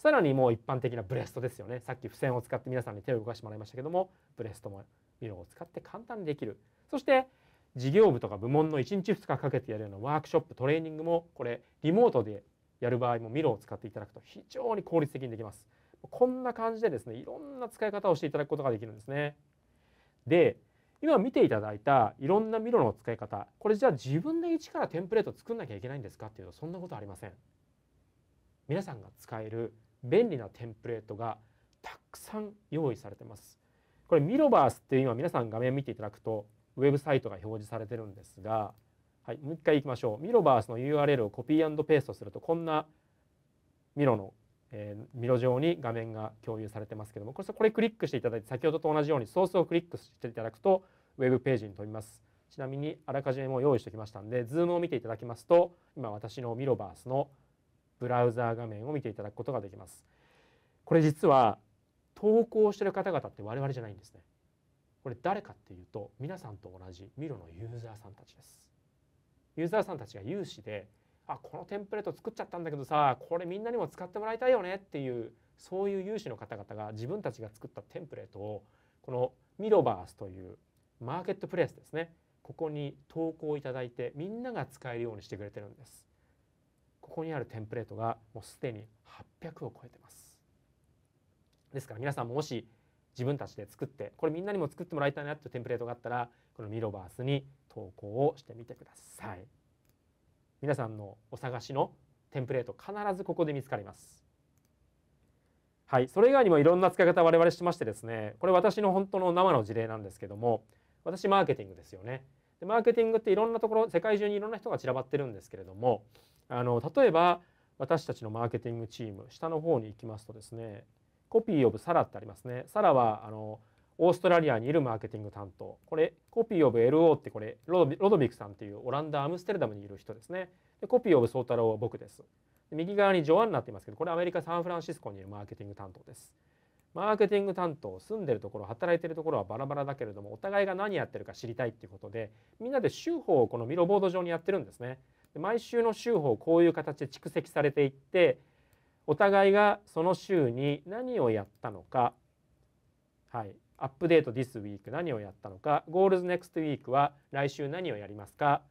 Speaker 2: さらにもう一般的なブレストですよねさっき付箋を使って皆さんに手を動かしてもらいましたけどもブレストもミロを使って簡単にできるそして事業部とか部門の1日2日かけてやるようなワークショップトレーニングもこれリモートでやる場合もミロを使っていただくと非常に効率的にできます。こんな感じでですねいろんな使い方をしていただくことができるんですね。で今見ていただいたいろんなミロの使い方これじゃあ自分で一からテンプレート作んなきゃいけないんですかっていうとそんなことありません。皆さんが使える便利なテンプレートがたくさん用意されてます。これミロバースって今皆さん画面見ていただくとウェブサイトが表示されてるんですが、はい、もう一回いきましょうミロバースの URL をコピーペーストするとこんなミロの、えー、ミロ上に画面が共有されてますけどもこれこれクリックしていただいて先ほどと同じようにソースをクリックしていただくとウェブページに飛びますちなみにあらかじめも用意してきましたんで Zoom を見ていただきますと今私のミロバースのブラウザー画面を見ていただくことができますこれ実は投稿してる方々って我々じゃないんですねこれ誰かっていうと皆さんと同じミロのユーザーさんたちですユーザーさんたちが有志であこのテンプレート作っちゃったんだけどさこれみんなにも使ってもらいたいよねっていうそういう有志の方々が自分たちが作ったテンプレートをこのミロバースというマーケットプレイスですねここに投稿いただいてみんなが使えるようにしてくれてるんですここにあるテンプレートがもうすでに800を超えてますですから皆さんももし自分たちで作ってこれみんなにも作ってもらいたいなっていうテンプレートがあったらこのミロバースに投稿をしてみてください皆さんのお探しのテンプレート必ずここで見つかりますはいそれ以外にもいろんな使い方我々してましてですねこれ私の本当の生の事例なんですけども私マーケティングですよねでマーケティングっていろんなところ世界中にいろんな人が散らばってるんですけれどもあの例えば私たちのマーケティングチーム下の方に行きますとですねコピー・オブ・サラってありますね。サラはあのオーストラリアにいるマーケティング担当。これコピー・オブ・ LO ってこれロドビックさんっていうオランダ・アムステルダムにいる人ですね。でコピー・オブ・ソータローは僕です。で右側にジョアンナっていますけどこれアメリカ・サンフランシスコにいるマーケティング担当です。マーケティング担当住んでるところ働いてるところはバラバラだけれどもお互いが何やってるか知りたいっていうことでみんなで週法をこのミロボード上にやってるんですね。で毎週の週法こういう形で蓄積されていってお互いがその週に何をやったのか、はい、アップデート This Week 何をやったのか、Goals Next Week は来週何をやりますか、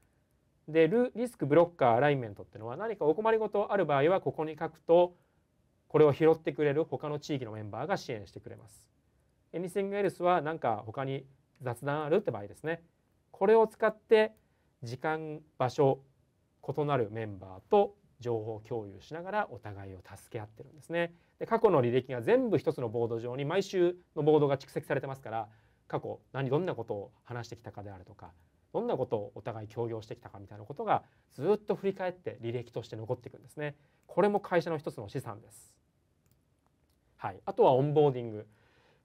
Speaker 2: でルリスクブロッカーアライメントっていうのは何かお困りごとある場合はここに書くとこれを拾ってくれる他の地域のメンバーが支援してくれます。Anything else は何か他に雑談あるって場合ですね。これを使って時間場所異なるメンバーと情報共有しながらお互いを助け合ってるんですねで過去の履歴が全部一つのボード上に毎週のボードが蓄積されてますから過去何どんなことを話してきたかであるとかどんなことをお互い協業してきたかみたいなことがずっと振り返って履歴として残っていくんですねこれも会社の一つの資産ですはい、あとはオンボーディング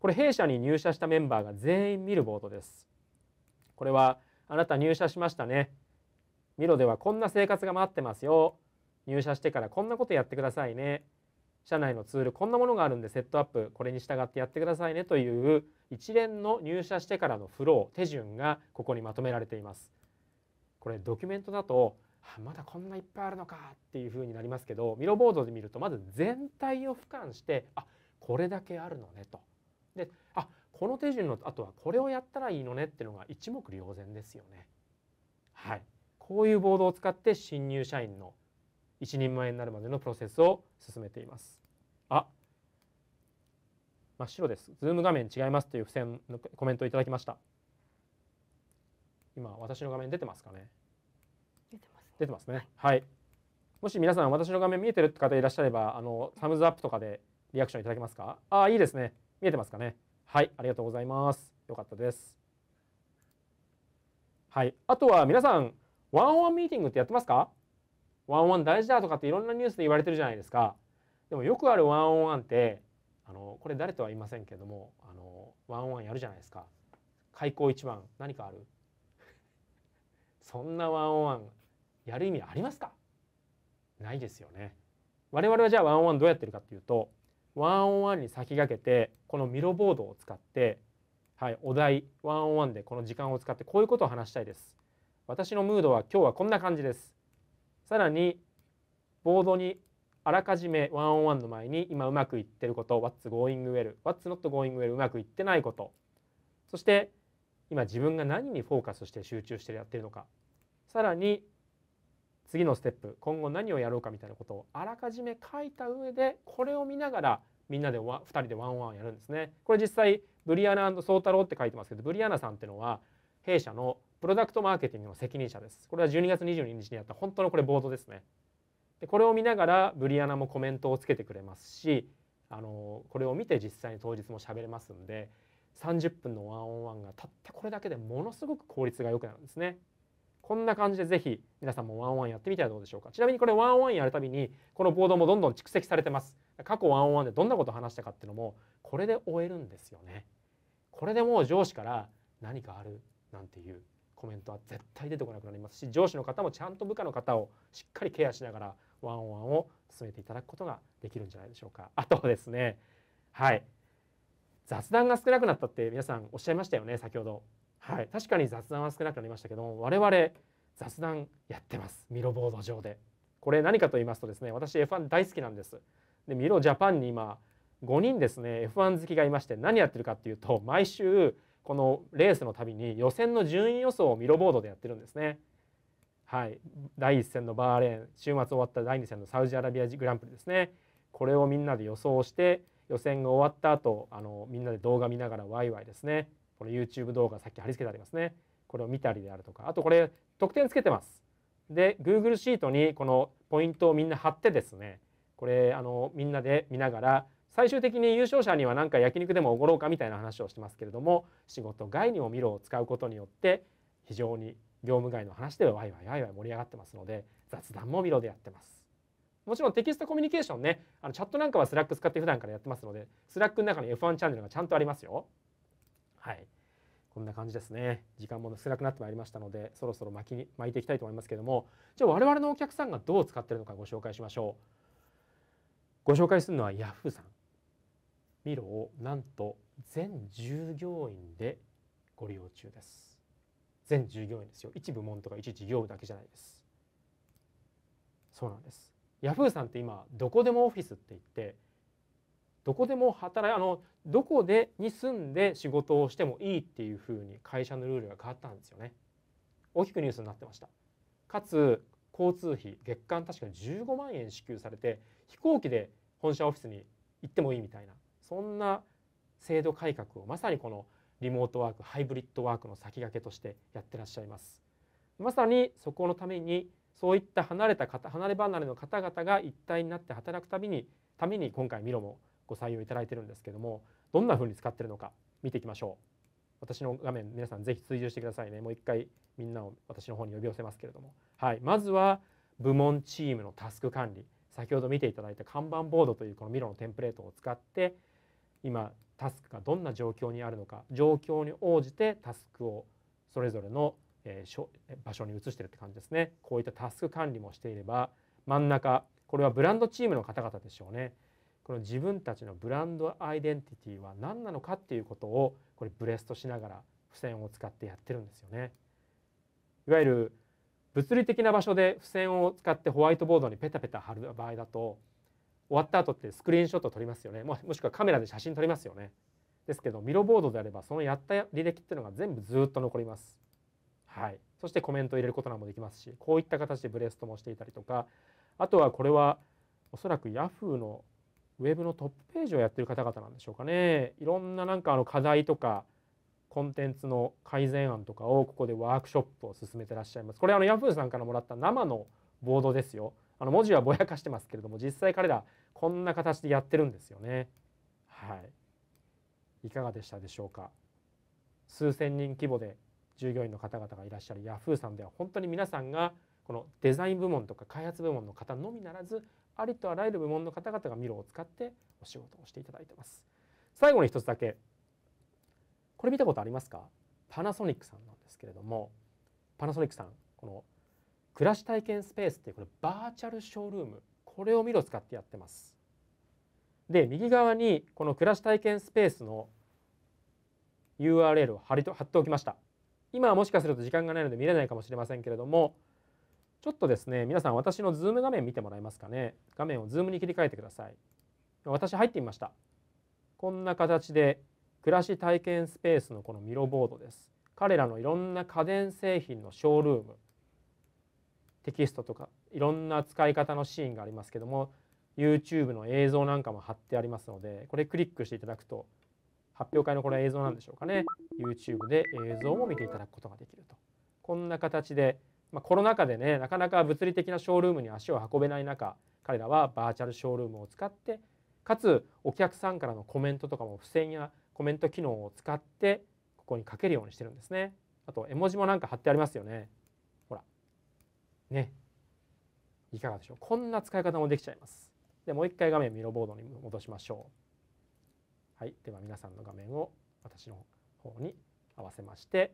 Speaker 2: これ弊社に入社したメンバーが全員見るボードですこれはあなた入社しましたねミロではこんな生活が待ってますよ入社してからこんなことやってくださいね社内のツールこんなものがあるんでセットアップこれに従ってやってくださいねという一連の入社してからのフロー手順がここにまとめられていますこれドキュメントだとまだこんないっぱいあるのかっていう風になりますけどミロボードで見るとまず全体を俯瞰してあこれだけあるのねとであこの手順のあとはこれをやったらいいのねっていうのが一目瞭然ですよねはいこういうボードを使って新入社員の一人前になるまでのプロセスを進めていますあ真っ白ですズーム画面違いますという付箋のコメントをいただきました今私の画面出てますかね出てます、ね、出てますねはい、もし皆さん私の画面見えてるって方いらっしゃればあのサムズアップとかでリアクションいただけますかああいいですね見えてますかねはいありがとうございますよかったですはいあとは皆さんワンオンミーティングってやってますかワンオン大事だとかっていろんなニュースで言われてるじゃないですかでもよくあるワンオンワンってあのこれ誰とは言いませんけれどもあのワンオンワンやるじゃないですか開口一番何かある そんなワンオンワンやる意味ありますかないですよね我々はじゃあワンオンワンどうやってるかというとワンオンワンに先駆けてこのミロボードを使ってはい、お題ワンオンワンでこの時間を使ってこういうことを話したいです。私のムードは今日はこんな感じです。さらにボードにあらかじめワンオンワンの前に今うまくいってること What's going well What's not going well うまくいってないことそして今自分が何にフォーカスして集中してやってるのかさらに次のステップ今後何をやろうかみたいなことをあらかじめ書いた上でこれを見ながらみんなで2人でワンワンやるんですね。これ実際ブリアナソータローって書いてますけどブリアナさんっていうのは弊社のプロダクトマーケティングの責任者です。これは12月22日にやった本当のこれボードですね。でこれを見ながらブリアナもコメントをつけてくれますしあのこれを見て実際に当日も喋れますんで30分のワンオンワンがたったこれだけでものすごく効率が良くなるんですね。こんな感じでぜひ皆さんもワンオンやってみたらどうでしょうか。ちなみにこれワンオンやるたびにこのボードもどんどん蓄積されてます。過去ワンワンでどんなことを話したかっていうのもこれで終えるんですよね。これでもう上司から何かあるなんていうコメントは絶対出てこなくなりますし上司の方もちゃんと部下の方をしっかりケアしながらワンオンワンを進めていただくことができるんじゃないでしょうかあとですねはい雑談が少なくなったって皆さんおっしゃいましたよね先ほどはい確かに雑談は少なくなりましたけども我々雑談やってますミロボード上でこれ何かと言いますとですね私 F1 大好きなんですでミロジャパンに今5人ですね F1 好きがいまして何やってるかっていうと毎週このレースのたびに予選の順位予想をミロボードでやってるんですね。はい、第1戦のバーレーン週末終わった第2戦のサウジアラビアグランプリですねこれをみんなで予想して予選が終わった後あのみんなで動画見ながらワイワイですねこの YouTube 動画さっき貼り付けてありますねこれを見たりであるとかあとこれ得点つけてますで Google シートにこのポイントをみんな貼ってですねこれあのみんなで見ながら最終的に優勝者には何か焼肉でもおごろうかみたいな話をしてますけれども仕事外にもみろを使うことによって非常に業務外の話ではワイワイワイワイ盛り上がってますので雑談もミロでやってます。もちろんテキストコミュニケーションねあのチャットなんかはスラック使って普段からやってますのでスラックの中に F1 チャンネルがちゃんとありますよ。はいこんな感じですね時間も少なくなってまいりましたのでそろそろ巻きに巻いていきたいと思いますけれどもじゃあ我々のお客さんがどう使ってるのかご紹介しましょう。ご紹介するのは Yahoo さんミロをなんと全従業員でご利用中です全従業員ですよ一部門とか一事業部だけじゃないですそうなんですヤフーさんって今どこでもオフィスって言ってどこでも働いあのどこでに住んで仕事をしてもいいっていうふうに会社のルールが変わったんですよね大きくニュースになってましたかつ交通費月間確か15万円支給されて飛行機で本社オフィスに行ってもいいみたいなそんな制度改革をまさにこのリモートワークハイブリッドワークの先駆けとしてやってらっしゃいますまさにそこのためにそういった離れた方離れ離れの方々が一体になって働くためにために今回ミロもご採用いただいてるんですけどもどんなふうに使ってるのか見ていきましょう私の画面皆さんぜひ追従してくださいねもう一回みんなを私の方に呼び寄せますけれども、はい、まずは部門チームのタスク管理先ほど見ていただいた看板ボードというこのミロのテンプレートを使って今タスクがどんな状況にあるのか状況に応じてタスクをそれぞれの場所に移してるって感じですねこういったタスク管理もしていれば真ん中これはブランドチームの方々でしょうねこの自分たちのブランドアイデンティティは何なのかっていうことをこれブレストしながら付箋を使ってやってるんですよねいわゆる物理的な場所で付箋を使ってホワイトボードにペタペタ貼る場合だと終わった後ってスクリーンショット撮りますよねもしくはカメラで写真撮りますよねですけどミロボードであればそのやった履歴っていうのが全部ずっと残りますはいそしてコメントを入れることなんもできますしこういった形でブレストもしていたりとかあとはこれはおそらく Yahoo のウェブのトップページをやってる方々なんでしょうかねいろんななんかあの課題とかコンテンツの改善案とかをここでワークショップを進めてらっしゃいますこれあのヤフーさんからもらった生のボードですよあの文字はぼやかしてますけれども実際彼らこんな形でやってるんですよね。はい、いかがでしたでしょうか数千人規模で従業員の方々がいらっしゃるヤフーさんでは本当に皆さんがこのデザイン部門とか開発部門の方のみならずありとあらゆる部門の方々がミロを使ってお仕事をしていただいてます。最後に一つだけこれ見たことありますかパナソニックさんなんですけれどもパナソニックさんこの暮らし体験スペースっていうこのバーチャルショールームこれをミロ使ってやってます。で右側にこの暮らし体験スペースの URL を貼りと貼っておきました。今はもしかすると時間がないので見れないかもしれませんけれどもちょっとですね皆さん私の Zoom 画面見てもらえますかね画面をズームに切り替えてください。私入ってみました。こんな形で暮らし体験スペースのこのミロボードです。彼らのいろんな家電製品のショールームテキストとかいろんな使い方のシーンがありますけども YouTube の映像なんかも貼ってありますのでこれクリックしていただくと発表会のこれ映像なんでしょうかね YouTube で映像も見ていただくことができるとこんな形で、まあ、コロナ禍でねなかなか物理的なショールームに足を運べない中彼らはバーチャルショールームを使ってかつお客さんからのコメントとかも付箋やコメント機能を使ってここに書けるようにしてるんですねあと絵文字もなんか貼ってありますよねねいかがでしょうこんな使い方もできちゃいますでもう一回画面ミロボードに戻しましょうはいでは皆さんの画面を私の方に合わせまして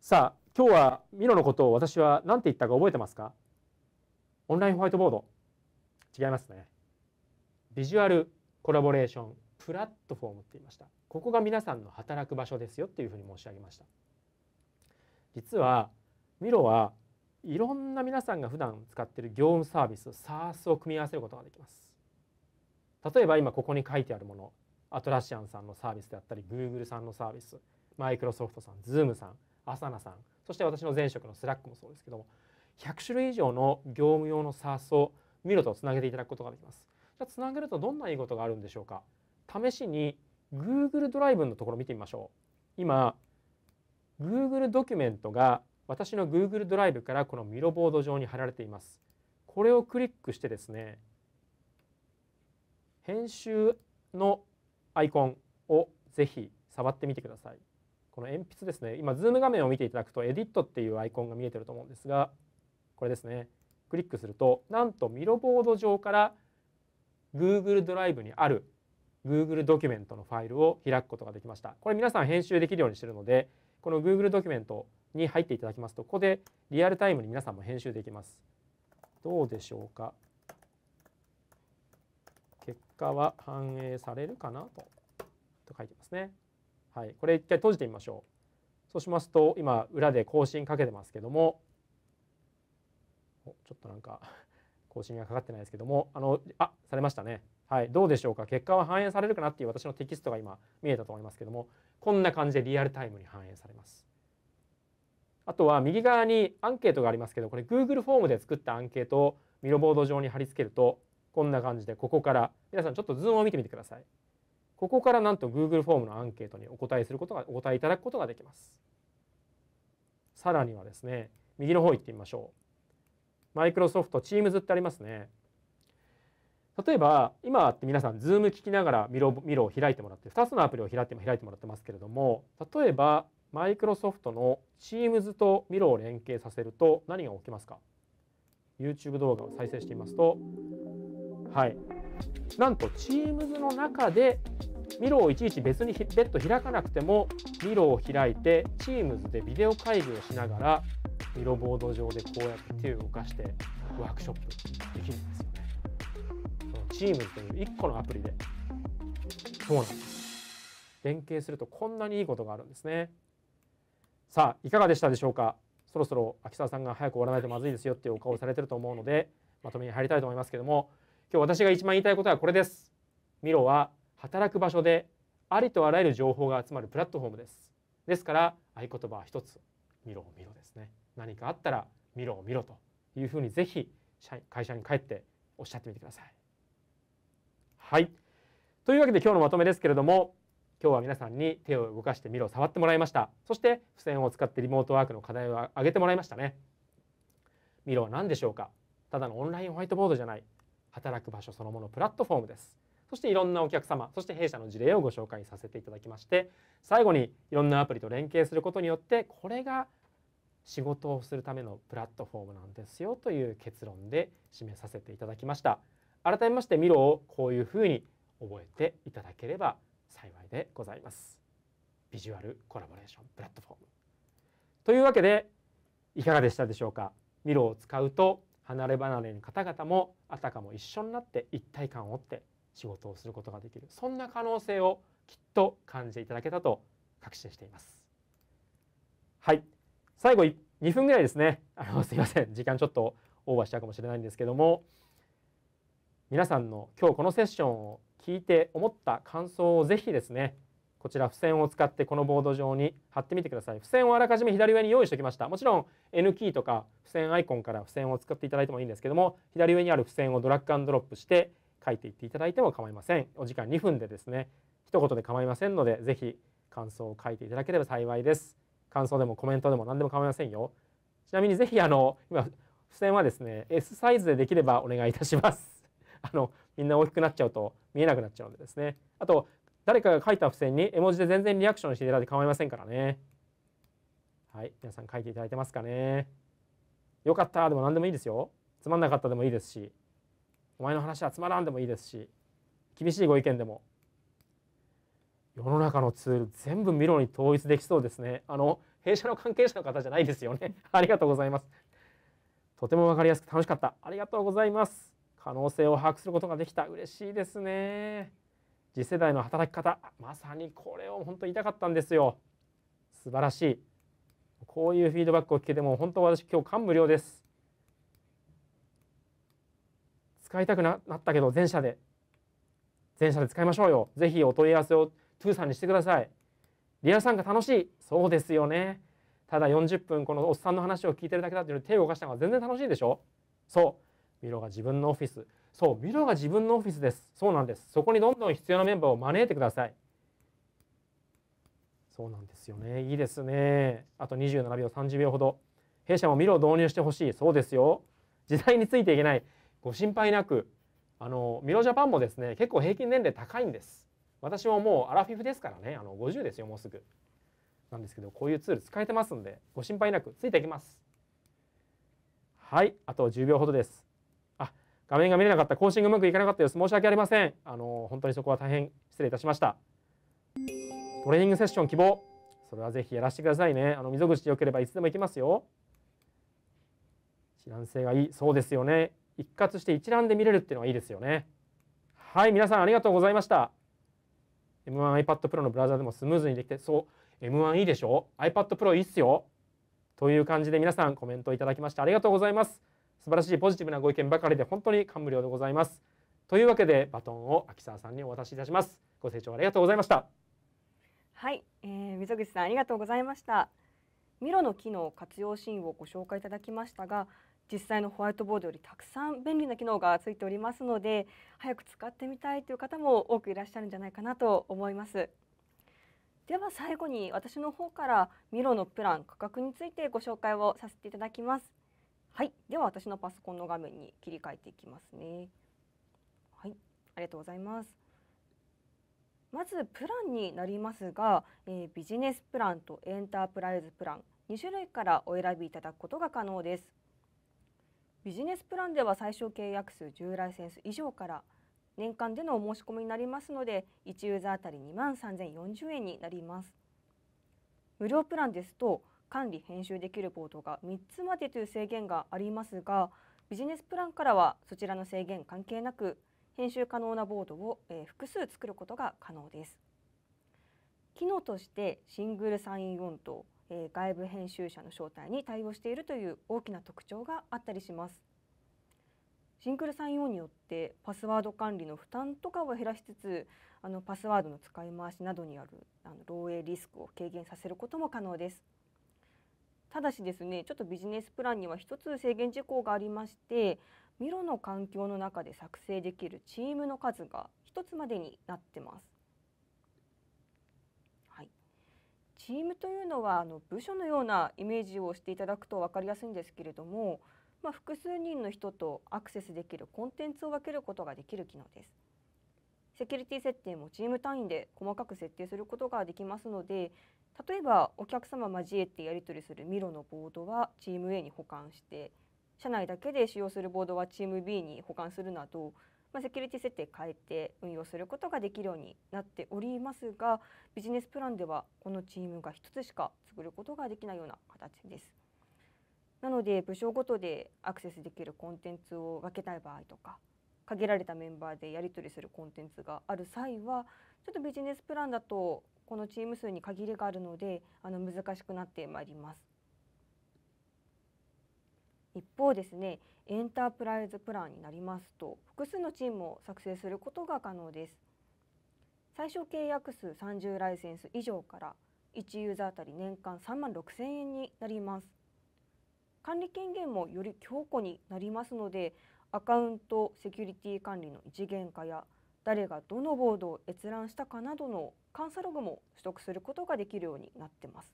Speaker 2: さあ今日はミロのことを私は何て言ったか覚えてますかオンラインホワイトボード違いますねビジュアルコラボレーションプラットフォームって言いましたここが皆さんの働く場所ですよっていうふうに申し上げました実はミロはいろんな皆さんが普段使っている業務サービス s a r s を組み合わせることができます例えば今ここに書いてあるものアトラシアンさんのサービスであったり Google さんのサービスマイクロソフトさん Zoom さんアサナさんそして私の前職の Slack もそうですけども100種類以上の業務用の s a r s を見るとつなげていただくことができますじゃあつなげるとどんないいことがあるんでしょうか試しに Google ドライブのところ見てみましょう今 Google ドキュメントが私の Google ドライブからこのミロボード上に貼られています。これをクリックしてですね編集のアイコンをぜひ触ってみてください。この鉛筆ですね今ズーム画面を見ていただくとエディットっていうアイコンが見えてると思うんですがこれですねクリックするとなんとミロボード上から Google ドライブにある Google ドキュメントのファイルを開くことができましたこれ皆さん編集できるようにしてるのでこの Google ドキュメントに入っていただきますとここでリアルタイムに皆さんも編集できますどうでしょうか結果は反映されるかなとと書いてますねはいこれ一回閉じてみましょうそうしますと今裏で更新かけてますけどもちょっとなんか更新がかかってないですけどもあのあされましたねはいどうでしょうか結果は反映されるかなっていう私のテキストが今見えたと思いますけどもこんな感じでリアルタイムに反映されますあとは右側にアンケートがありますけどこれ Google フォームで作ったアンケートをミロボード上に貼り付けるとこんな感じでここから皆さんちょっとズームを見てみてくださいここからなんと Google フォームのアンケートにお答えすることがお答えいただくことができますさらにはですね右の方行ってみましょうマイクロソフト Teams ってありますね例えば今って皆さん Zoom 聞きながらミロミロを開いてもらって2つのアプリを開いても開いてもらってますけれども例えばマイクロソフトの Teams とミロを連携させると何が起きますか YouTube 動画を再生してみますとはいなんと Teams の中でミロをいちいち別に別途開かなくてもミロを開いて Teams でビデオ会議をしながらミロボード上でこうやって手を動かしてワークショップできるんですよね。Teams という1個のアプリでそうなんです連携するとこんなにいいことがあるんですね。さあいかがでしたでしょうかそろそろ秋澤さんが早く終わらないとまずいですよっていうお顔をされてると思うのでまとめに入りたいと思いますけども今日私が一番言いたいことはこれですミロは働く場所でありとあらゆる情報が集まるプラットフォームですですから合言葉は一つミロを見ろですね何かあったらミロを見ろというふうにぜひ会社に帰っておっしゃってみてくださいはいというわけで今日のまとめですけれども今日は皆さんに手を動かしてみろ触ってもらいましたそして付箋を使ってリモートワークの課題を上げてもらいましたねミロは何でしょうかただのオンラインホワイトボードじゃない働く場所そのものプラットフォームですそしていろんなお客様そして弊社の事例をご紹介させていただきまして最後にいろんなアプリと連携することによってこれが仕事をするためのプラットフォームなんですよという結論で締めさせていただきました改めましてミロをこういうふうに覚えていただければ幸いでございますビジュアルコラボレーションプラットフォームというわけでいかがでしたでしょうかミロを使うと離れ離れの方々もあたかも一緒になって一体感を持って仕事をすることができるそんな可能性をきっと感じていただけたと確信していますはい最後2分ぐらいですねあのすいません時間ちょっとオーバーしちゃうかもしれないんですけども皆さんの今日このセッションを聞いて思った感想をぜひですねこちら付箋を使ってこのボード上に貼ってみてください。付箋をあらかじめ左上に用意しておきました。もちろん N キーとか付箋アイコンから付箋を使っていただいてもいいんですけども、左上にある付箋をドラッグドロップして書いていっていただいても構いません。お時間2分でですね、一言で構いませんので、ぜひ感想を書いていただければ幸いです。感想でもコメントでも何でも構いませんよ。ちなみにぜひあの、今、付箋はですね、S サイズでできればお願いいたします。あの、みんな大きくなっちゃうと見えなくなっちゃうんでですねあと誰かが書いた付箋に絵文字で全然リアクションしていただいて構いませんからねはい皆さん書いていただいてますかねよかったでも何でもいいですよつまんなかったでもいいですしお前の話はつまらんでもいいですし厳しいご意見でも世の中のツール全部ミロに統一できそうですねあの弊社の関係者の方じゃないですよね ありがとうございますとても分かりやすく楽しかったありがとうございます可能性を把握することができた嬉しいですね次世代の働き方まさにこれを本当言いたかったんですよ素晴らしいこういうフィードバックを聞けても本当私今日感無量です使いたくなったけど全社で全社で使いましょうよぜひお問い合わせをトゥーさんにしてくださいリアル参加楽しいそうですよねただ40分このおっさんの話を聞いてるだけだっていう手を動かしたのが全然楽しいでしょそうミロが自分のオフィスそうミロが自分のオフィスですそうなんですそこにどんどん必要なメンバーを招いてくださいそうなんですよねいいですねあと27秒30秒ほど弊社もミロを導入してほしいそうですよ時代についていけないご心配なくあのミロジャパンもですね結構平均年齢高いんです私ももうアラフィフですからねあの50ですよもうすぐなんですけどこういうツール使えてますんでご心配なくついていきますはいあと10秒ほどです画面が見れなかった、更新がうまくいかなかったです。申し訳ありません。あの本当にそこは大変失礼いたしました。トレーニングセッション希望。それはぜひやらせてくださいね。あの溝口でよければいつでも行きますよ。一覧性がいい。そうですよね。一括して一覧で見れるっていうのはいいですよね。はい、皆さんありがとうございました。M1iPad Pro のブラウザでもスムーズにできて、そう、M1 いいでしょ ?iPad Pro いいっすよ。という感じで皆さんコメントいただきましてありがとうございます。素晴らしいポジティブなご意見ばかりで本当に感無量でございます。というわけでバトンを秋沢さんにお渡しいたします。ご清聴ありがとうございました。
Speaker 1: はい、えー、溝口さんありがとうございました。ミロの機能活用シーンをご紹介いただきましたが、実際のホワイトボードよりたくさん便利な機能がついておりますので、早く使ってみたいという方も多くいらっしゃるんじゃないかなと思います。では最後に私の方からミロのプラン価格についてご紹介をさせていただきます。はい、では私のパソコンの画面に切り替えていきますね。はい、ありがとうございます。まずプランになりますが、えー、ビジネスプランとエンタープライズプラン2種類からお選びいただくことが可能です。ビジネスプランでは最小契約数従来センス以上から年間でのお申し込みになりますので1ユーザーあたり2万3040円になります。無料プランですと管理編集できるボードが3つまでという制限がありますがビジネスプランからはそちらの制限関係なく編集可能なボードを、え複数作ることが可能です。機能としてシングルサインオンと、え外部編集者の招待に対応しているという大きな特徴があったりします。シングルサインオンによってパスワード管理の負担とかを減らしつつあのパスワードの使い回しなどによるあの漏洩リスクを軽減させることも可能です。ただしですねちょっとビジネスプランには一つ制限事項がありましてミロの環境の中で作成できるチームの数が一つまでになってます。はい、チームというのはあの部署のようなイメージをしていただくと分かりやすいんですけれども、まあ、複数人の人とアクセスできるコンテンツを分けることができる機能です。セキュリティ設定もチーム単位で細かく設定することができますので例えばお客様交えてやり取りするミロのボードはチーム A に保管して社内だけで使用するボードはチーム B に保管するなど、まあ、セキュリティ設定変えて運用することができるようになっておりますがビジネスプランではこのチームが1つしか作ることができないような形です。なので部署ごとでアクセスできるコンテンツを分けたい場合とか限られたメンバーでやり取りするコンテンツがある際はちょっとビジネスプランだとこのチーム数に限りがあるのであの難しくなってまいります。一方ですねエンタープライズプランになりますと複数のチームを作成することが可能です最小契約数30ライセンス以上から1ユーザーあたり年間3万6000円になります管理権限もより強固になりますのでアカウントセキュリティ管理の一元化や誰がどのボードを閲覧したかなどの監査ログも取得することができるようになってます。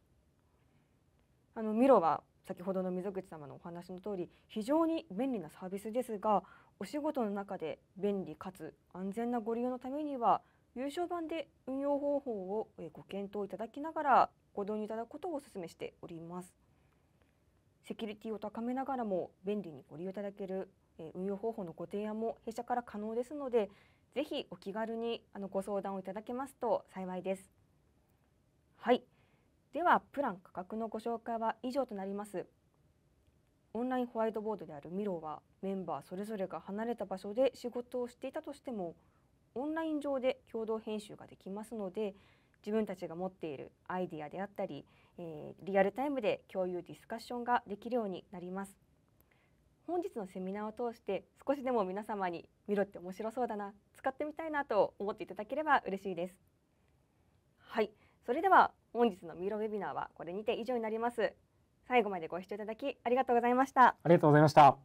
Speaker 1: あのミロは先ほどの溝口様のお話の通り非常に便利なサービスですがお仕事の中で便利かつ安全なご利用のためには優勝版で運用方法をご検討いただきながらご導入いただくことをお勧めしております。セキュリティを高めながらも便利にご利用いただける運用方法のご提案も弊社から可能ですのでぜひお気軽にあのご相談をいただけますと幸いです。はい、ではプラン価格のご紹介は以上となります。オンラインホワイトボードであるミロはメンバーそれぞれが離れた場所で仕事をしていたとしてもオンライン上で共同編集ができますので自分たちが持っているアイディアであったり、えー、リアルタイムで共有ディスカッションができるようになります。本日のセミナーを通して少しでも皆様に見ろって面白そうだな使ってみたいなと思っていただければ嬉しいですはいそれでは本日のミロウェビナーはこれにて以上になります最後までご視聴いただきありがとうございました
Speaker 2: ありがとうございました